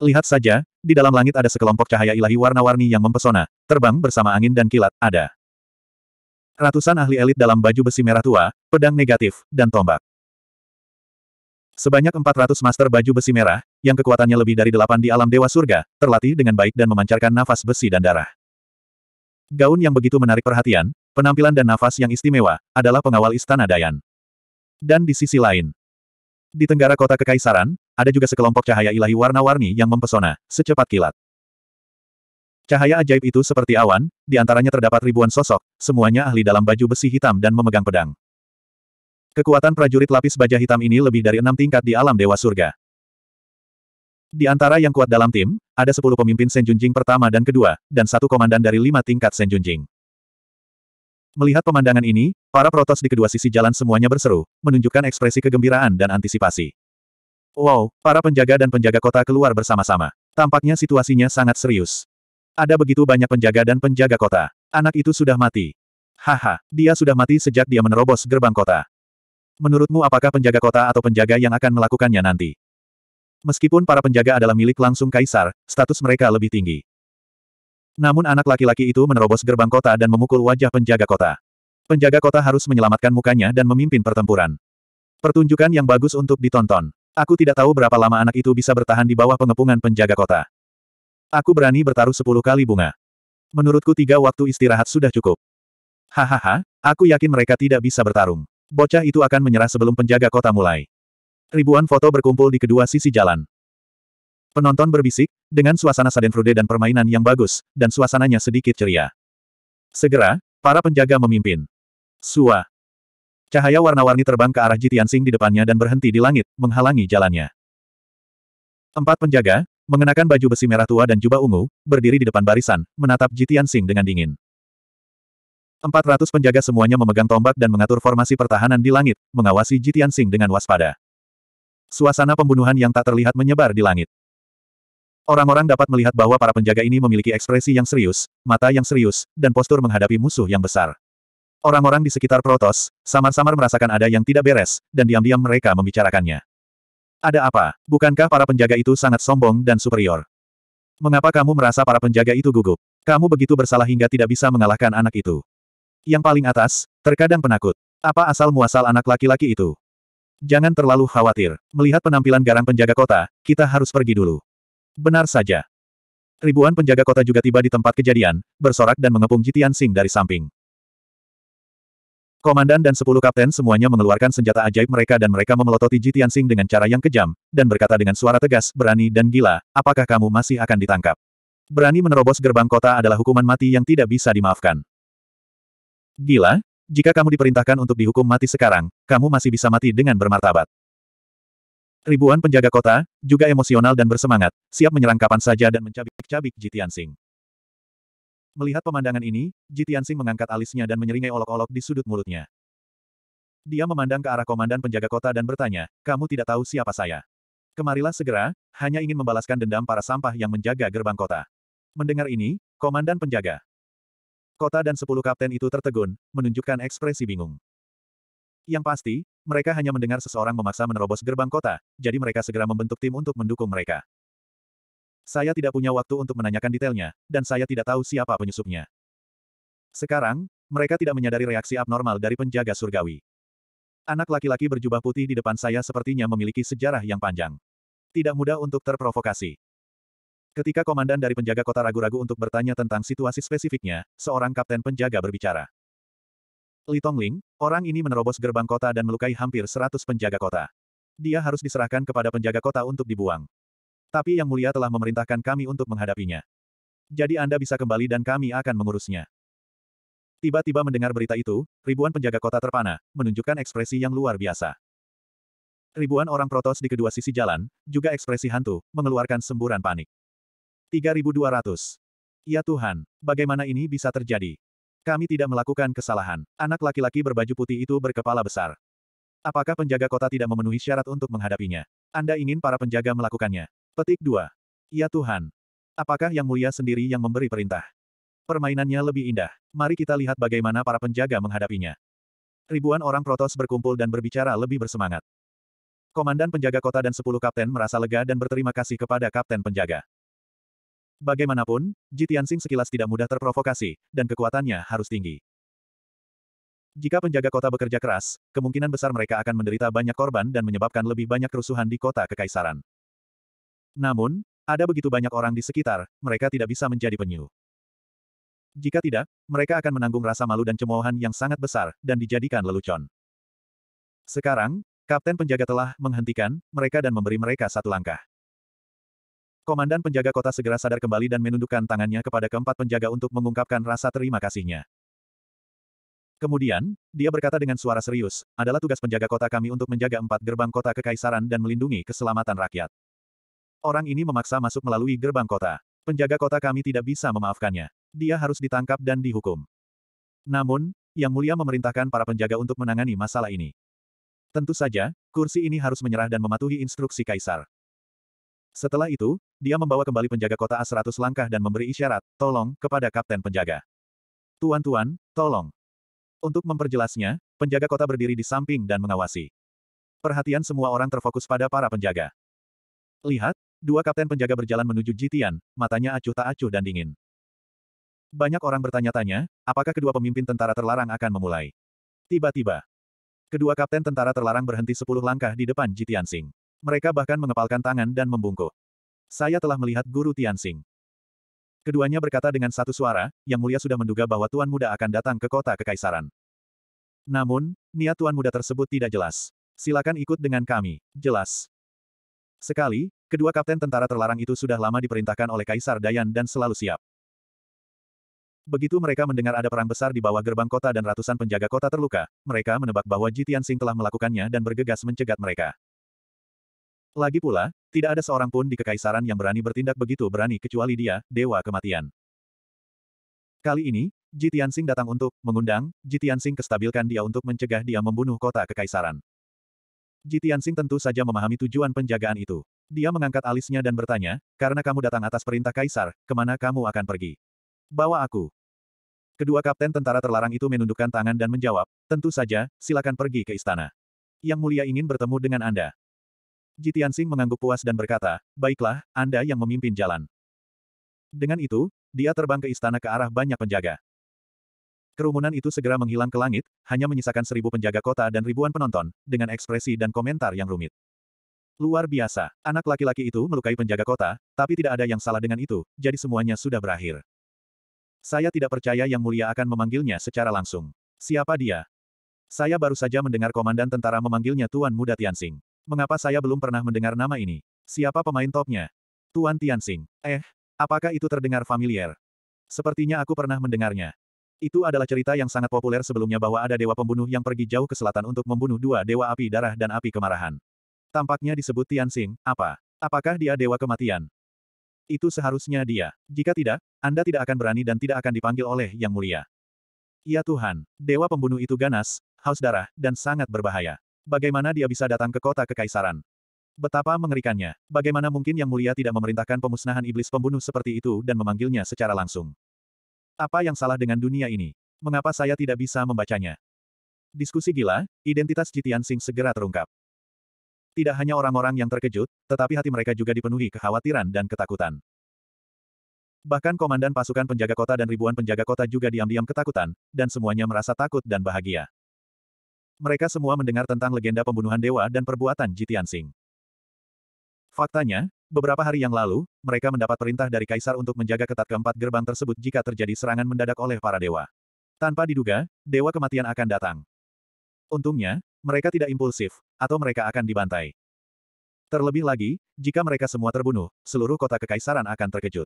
Lihat saja, di dalam langit ada sekelompok cahaya ilahi warna-warni yang mempesona, terbang bersama angin dan kilat, ada. Ratusan ahli elit dalam baju besi merah tua, pedang negatif, dan tombak. Sebanyak 400 master baju besi merah, yang kekuatannya lebih dari delapan di alam dewa surga, terlatih dengan baik dan memancarkan nafas besi dan darah. Gaun yang begitu menarik perhatian, penampilan dan nafas yang istimewa, adalah pengawal istana Dayan. Dan di sisi lain, di tenggara kota kekaisaran, ada juga sekelompok cahaya ilahi warna-warni yang mempesona, secepat kilat. Cahaya ajaib itu seperti awan, di antaranya terdapat ribuan sosok, semuanya ahli dalam baju besi hitam dan memegang pedang. Kekuatan prajurit lapis baja hitam ini lebih dari enam tingkat di alam Dewa Surga. Di antara yang kuat dalam tim, ada sepuluh pemimpin Senjunjing pertama dan kedua, dan satu komandan dari lima tingkat Senjunjing. Melihat pemandangan ini, para protos di kedua sisi jalan semuanya berseru, menunjukkan ekspresi kegembiraan dan antisipasi. Wow, para penjaga dan penjaga kota keluar bersama-sama. Tampaknya situasinya sangat serius. Ada begitu banyak penjaga dan penjaga kota. Anak itu sudah mati. Haha, dia sudah mati sejak dia menerobos gerbang kota. Menurutmu apakah penjaga kota atau penjaga yang akan melakukannya nanti? Meskipun para penjaga adalah milik langsung kaisar, status mereka lebih tinggi. Namun anak laki-laki itu menerobos gerbang kota dan memukul wajah penjaga kota. Penjaga kota harus menyelamatkan mukanya dan memimpin pertempuran. Pertunjukan yang bagus untuk ditonton. Aku tidak tahu berapa lama anak itu bisa bertahan di bawah pengepungan penjaga kota. Aku berani bertaruh sepuluh kali bunga. Menurutku tiga waktu istirahat sudah cukup. Hahaha, aku yakin mereka tidak bisa bertarung. Bocah itu akan menyerah sebelum penjaga kota mulai. Ribuan foto berkumpul di kedua sisi jalan. Penonton berbisik, dengan suasana Sadenfrude dan permainan yang bagus, dan suasananya sedikit ceria. Segera, para penjaga memimpin. Sua. Cahaya warna-warni terbang ke arah Jitian Sing di depannya dan berhenti di langit, menghalangi jalannya. Empat penjaga, mengenakan baju besi merah tua dan jubah ungu, berdiri di depan barisan, menatap Jitian Sing dengan dingin. Empat ratus penjaga semuanya memegang tombak dan mengatur formasi pertahanan di langit, mengawasi Jitian Sing dengan waspada. Suasana pembunuhan yang tak terlihat menyebar di langit. Orang-orang dapat melihat bahwa para penjaga ini memiliki ekspresi yang serius, mata yang serius, dan postur menghadapi musuh yang besar. Orang-orang di sekitar Protos, samar-samar merasakan ada yang tidak beres, dan diam-diam mereka membicarakannya. Ada apa? Bukankah para penjaga itu sangat sombong dan superior? Mengapa kamu merasa para penjaga itu gugup? Kamu begitu bersalah hingga tidak bisa mengalahkan anak itu. Yang paling atas, terkadang penakut. Apa asal-muasal anak laki-laki itu? Jangan terlalu khawatir. Melihat penampilan garang penjaga kota, kita harus pergi dulu. Benar saja. Ribuan penjaga kota juga tiba di tempat kejadian, bersorak dan mengepung Jitian Sing dari samping. Komandan dan sepuluh kapten semuanya mengeluarkan senjata ajaib mereka dan mereka memelototi Ji Tianxing dengan cara yang kejam, dan berkata dengan suara tegas, berani dan gila, apakah kamu masih akan ditangkap? Berani menerobos gerbang kota adalah hukuman mati yang tidak bisa dimaafkan. Gila, jika kamu diperintahkan untuk dihukum mati sekarang, kamu masih bisa mati dengan bermartabat. Ribuan penjaga kota, juga emosional dan bersemangat, siap menyerang kapan saja dan mencabik-cabik Ji Tianxing. Melihat pemandangan ini, Jitiansing mengangkat alisnya dan menyeringai olok-olok di sudut mulutnya. Dia memandang ke arah komandan penjaga kota dan bertanya, kamu tidak tahu siapa saya. Kemarilah segera, hanya ingin membalaskan dendam para sampah yang menjaga gerbang kota. Mendengar ini, komandan penjaga kota dan sepuluh kapten itu tertegun, menunjukkan ekspresi bingung. Yang pasti, mereka hanya mendengar seseorang memaksa menerobos gerbang kota, jadi mereka segera membentuk tim untuk mendukung mereka. Saya tidak punya waktu untuk menanyakan detailnya, dan saya tidak tahu siapa penyusupnya. Sekarang, mereka tidak menyadari reaksi abnormal dari penjaga surgawi. Anak laki-laki berjubah putih di depan saya sepertinya memiliki sejarah yang panjang. Tidak mudah untuk terprovokasi. Ketika komandan dari penjaga kota ragu-ragu untuk bertanya tentang situasi spesifiknya, seorang kapten penjaga berbicara. Li Tongling, orang ini menerobos gerbang kota dan melukai hampir 100 penjaga kota. Dia harus diserahkan kepada penjaga kota untuk dibuang. Tapi Yang Mulia telah memerintahkan kami untuk menghadapinya. Jadi Anda bisa kembali dan kami akan mengurusnya. Tiba-tiba mendengar berita itu, ribuan penjaga kota terpana, menunjukkan ekspresi yang luar biasa. Ribuan orang protos di kedua sisi jalan, juga ekspresi hantu, mengeluarkan semburan panik. 3200. Ya Tuhan, bagaimana ini bisa terjadi? Kami tidak melakukan kesalahan. Anak laki-laki berbaju putih itu berkepala besar. Apakah penjaga kota tidak memenuhi syarat untuk menghadapinya? Anda ingin para penjaga melakukannya? Petik 2. Ya Tuhan. Apakah Yang Mulia sendiri yang memberi perintah? Permainannya lebih indah. Mari kita lihat bagaimana para penjaga menghadapinya. Ribuan orang Protos berkumpul dan berbicara lebih bersemangat. Komandan penjaga kota dan sepuluh kapten merasa lega dan berterima kasih kepada kapten penjaga. Bagaimanapun, Jitiansing sekilas tidak mudah terprovokasi, dan kekuatannya harus tinggi. Jika penjaga kota bekerja keras, kemungkinan besar mereka akan menderita banyak korban dan menyebabkan lebih banyak kerusuhan di kota kekaisaran. Namun, ada begitu banyak orang di sekitar, mereka tidak bisa menjadi penyu. Jika tidak, mereka akan menanggung rasa malu dan cemoohan yang sangat besar, dan dijadikan lelucon. Sekarang, Kapten penjaga telah menghentikan mereka dan memberi mereka satu langkah. Komandan penjaga kota segera sadar kembali dan menundukkan tangannya kepada keempat penjaga untuk mengungkapkan rasa terima kasihnya. Kemudian, dia berkata dengan suara serius, adalah tugas penjaga kota kami untuk menjaga empat gerbang kota kekaisaran dan melindungi keselamatan rakyat. Orang ini memaksa masuk melalui gerbang kota. Penjaga kota kami tidak bisa memaafkannya. Dia harus ditangkap dan dihukum. Namun, Yang Mulia memerintahkan para penjaga untuk menangani masalah ini. Tentu saja, kursi ini harus menyerah dan mematuhi instruksi kaisar. Setelah itu, dia membawa kembali penjaga kota A100 langkah dan memberi isyarat, tolong, kepada kapten penjaga. Tuan-tuan, tolong. Untuk memperjelasnya, penjaga kota berdiri di samping dan mengawasi. Perhatian semua orang terfokus pada para penjaga. Lihat, Dua kapten penjaga berjalan menuju Jitian, matanya acuh tak acuh dan dingin. Banyak orang bertanya-tanya, apakah kedua pemimpin tentara terlarang akan memulai. Tiba-tiba, kedua kapten tentara terlarang berhenti sepuluh langkah di depan Jitian Sing. Mereka bahkan mengepalkan tangan dan membungkuk. Saya telah melihat Guru Tian Sing. Keduanya berkata dengan satu suara, yang mulia sudah menduga bahwa Tuan Muda akan datang ke kota Kekaisaran. Namun, niat Tuan Muda tersebut tidak jelas. Silakan ikut dengan kami. Jelas. Sekali, Kedua kapten tentara terlarang itu sudah lama diperintahkan oleh Kaisar Dayan dan selalu siap. Begitu mereka mendengar ada perang besar di bawah gerbang kota dan ratusan penjaga kota terluka, mereka menebak bahwa Jitian Sing telah melakukannya dan bergegas mencegat mereka. Lagi pula, tidak ada seorang pun di kekaisaran yang berani bertindak begitu berani kecuali dia, Dewa Kematian. Kali ini, Jitian Sing datang untuk mengundang Jitian Sing kestabilkan dia untuk mencegah dia membunuh kota kekaisaran. Jitian Sing tentu saja memahami tujuan penjagaan itu. Dia mengangkat alisnya dan bertanya, karena kamu datang atas perintah kaisar, kemana kamu akan pergi? Bawa aku. Kedua kapten tentara terlarang itu menundukkan tangan dan menjawab, tentu saja, silakan pergi ke istana. Yang mulia ingin bertemu dengan Anda. Jitian Singh mengangguk puas dan berkata, baiklah, Anda yang memimpin jalan. Dengan itu, dia terbang ke istana ke arah banyak penjaga. Kerumunan itu segera menghilang ke langit, hanya menyisakan seribu penjaga kota dan ribuan penonton, dengan ekspresi dan komentar yang rumit. Luar biasa, anak laki-laki itu melukai penjaga kota, tapi tidak ada yang salah dengan itu, jadi semuanya sudah berakhir. Saya tidak percaya Yang Mulia akan memanggilnya secara langsung. Siapa dia? Saya baru saja mendengar komandan tentara memanggilnya Tuan Muda Tianxing. Mengapa saya belum pernah mendengar nama ini? Siapa pemain topnya? Tuan Tianxing. Eh, apakah itu terdengar familiar? Sepertinya aku pernah mendengarnya. Itu adalah cerita yang sangat populer sebelumnya bahwa ada dewa pembunuh yang pergi jauh ke selatan untuk membunuh dua dewa api darah dan api kemarahan. Tampaknya disebut Tianxing, apa? Apakah dia dewa kematian? Itu seharusnya dia. Jika tidak, Anda tidak akan berani dan tidak akan dipanggil oleh Yang Mulia. Ya Tuhan, dewa pembunuh itu ganas, haus darah, dan sangat berbahaya. Bagaimana dia bisa datang ke kota kekaisaran? Betapa mengerikannya. Bagaimana mungkin Yang Mulia tidak memerintahkan pemusnahan iblis pembunuh seperti itu dan memanggilnya secara langsung? Apa yang salah dengan dunia ini? Mengapa saya tidak bisa membacanya? Diskusi gila, identitas Jitian Sing segera terungkap. Tidak hanya orang-orang yang terkejut, tetapi hati mereka juga dipenuhi kekhawatiran dan ketakutan. Bahkan komandan pasukan penjaga kota dan ribuan penjaga kota juga diam-diam ketakutan, dan semuanya merasa takut dan bahagia. Mereka semua mendengar tentang legenda pembunuhan dewa dan perbuatan Jitian Sing. Faktanya, beberapa hari yang lalu, mereka mendapat perintah dari kaisar untuk menjaga ketat keempat gerbang tersebut jika terjadi serangan mendadak oleh para dewa. Tanpa diduga, dewa kematian akan datang. Untungnya, mereka tidak impulsif, atau mereka akan dibantai. Terlebih lagi, jika mereka semua terbunuh, seluruh kota kekaisaran akan terkejut.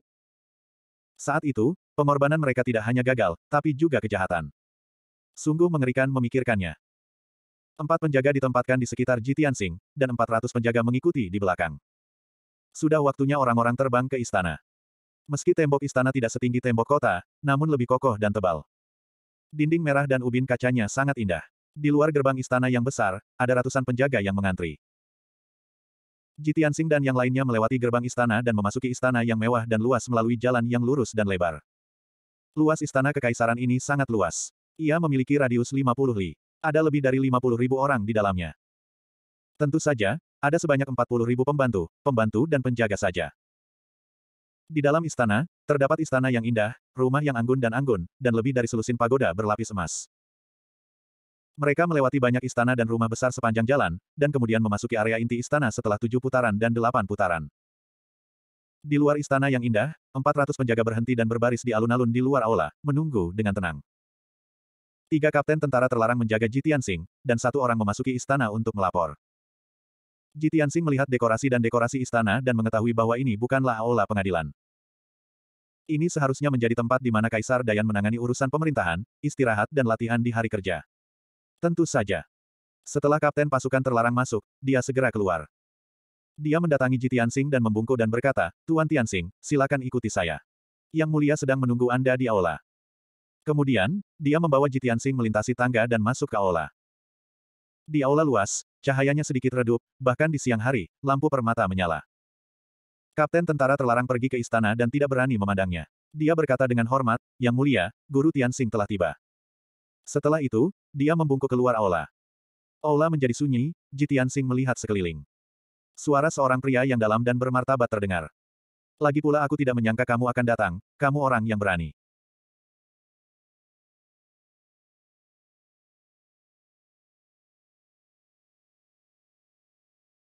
Saat itu, pengorbanan mereka tidak hanya gagal, tapi juga kejahatan. Sungguh mengerikan memikirkannya. Empat penjaga ditempatkan di sekitar Jitiansing, dan empat ratus penjaga mengikuti di belakang. Sudah waktunya orang-orang terbang ke istana. Meski tembok istana tidak setinggi tembok kota, namun lebih kokoh dan tebal. Dinding merah dan ubin kacanya sangat indah. Di luar gerbang istana yang besar, ada ratusan penjaga yang mengantri. Jitian Sing dan yang lainnya melewati gerbang istana dan memasuki istana yang mewah dan luas melalui jalan yang lurus dan lebar. Luas istana kekaisaran ini sangat luas. Ia memiliki radius 50 li. Ada lebih dari 50 ribu orang di dalamnya. Tentu saja, ada sebanyak 40 ribu pembantu, pembantu dan penjaga saja. Di dalam istana, terdapat istana yang indah, rumah yang anggun dan anggun, dan lebih dari selusin pagoda berlapis emas. Mereka melewati banyak istana dan rumah besar sepanjang jalan, dan kemudian memasuki area inti istana setelah tujuh putaran dan delapan putaran. Di luar istana yang indah, 400 penjaga berhenti dan berbaris di alun-alun di luar aula, menunggu dengan tenang. Tiga kapten tentara terlarang menjaga Jitian Singh, dan satu orang memasuki istana untuk melapor. Jitian Singh melihat dekorasi dan dekorasi istana dan mengetahui bahwa ini bukanlah aula pengadilan. Ini seharusnya menjadi tempat di mana Kaisar Dayan menangani urusan pemerintahan, istirahat dan latihan di hari kerja. Tentu saja. Setelah kapten pasukan terlarang masuk, dia segera keluar. Dia mendatangi Ji Tianxing dan membungkuk dan berkata, Tuan Tianxing, silakan ikuti saya. Yang mulia sedang menunggu Anda di aula. Kemudian, dia membawa Ji Tianxing melintasi tangga dan masuk ke aula. Di aula luas, cahayanya sedikit redup, bahkan di siang hari, lampu permata menyala. Kapten tentara terlarang pergi ke istana dan tidak berani memandangnya. Dia berkata dengan hormat, Yang mulia, Guru Tianxing telah tiba. Setelah itu, dia membungkuk keluar aula. Aula menjadi sunyi, Jitian Sing melihat sekeliling. Suara seorang pria yang dalam dan bermartabat terdengar. Lagi pula aku tidak menyangka kamu akan datang, kamu orang yang berani.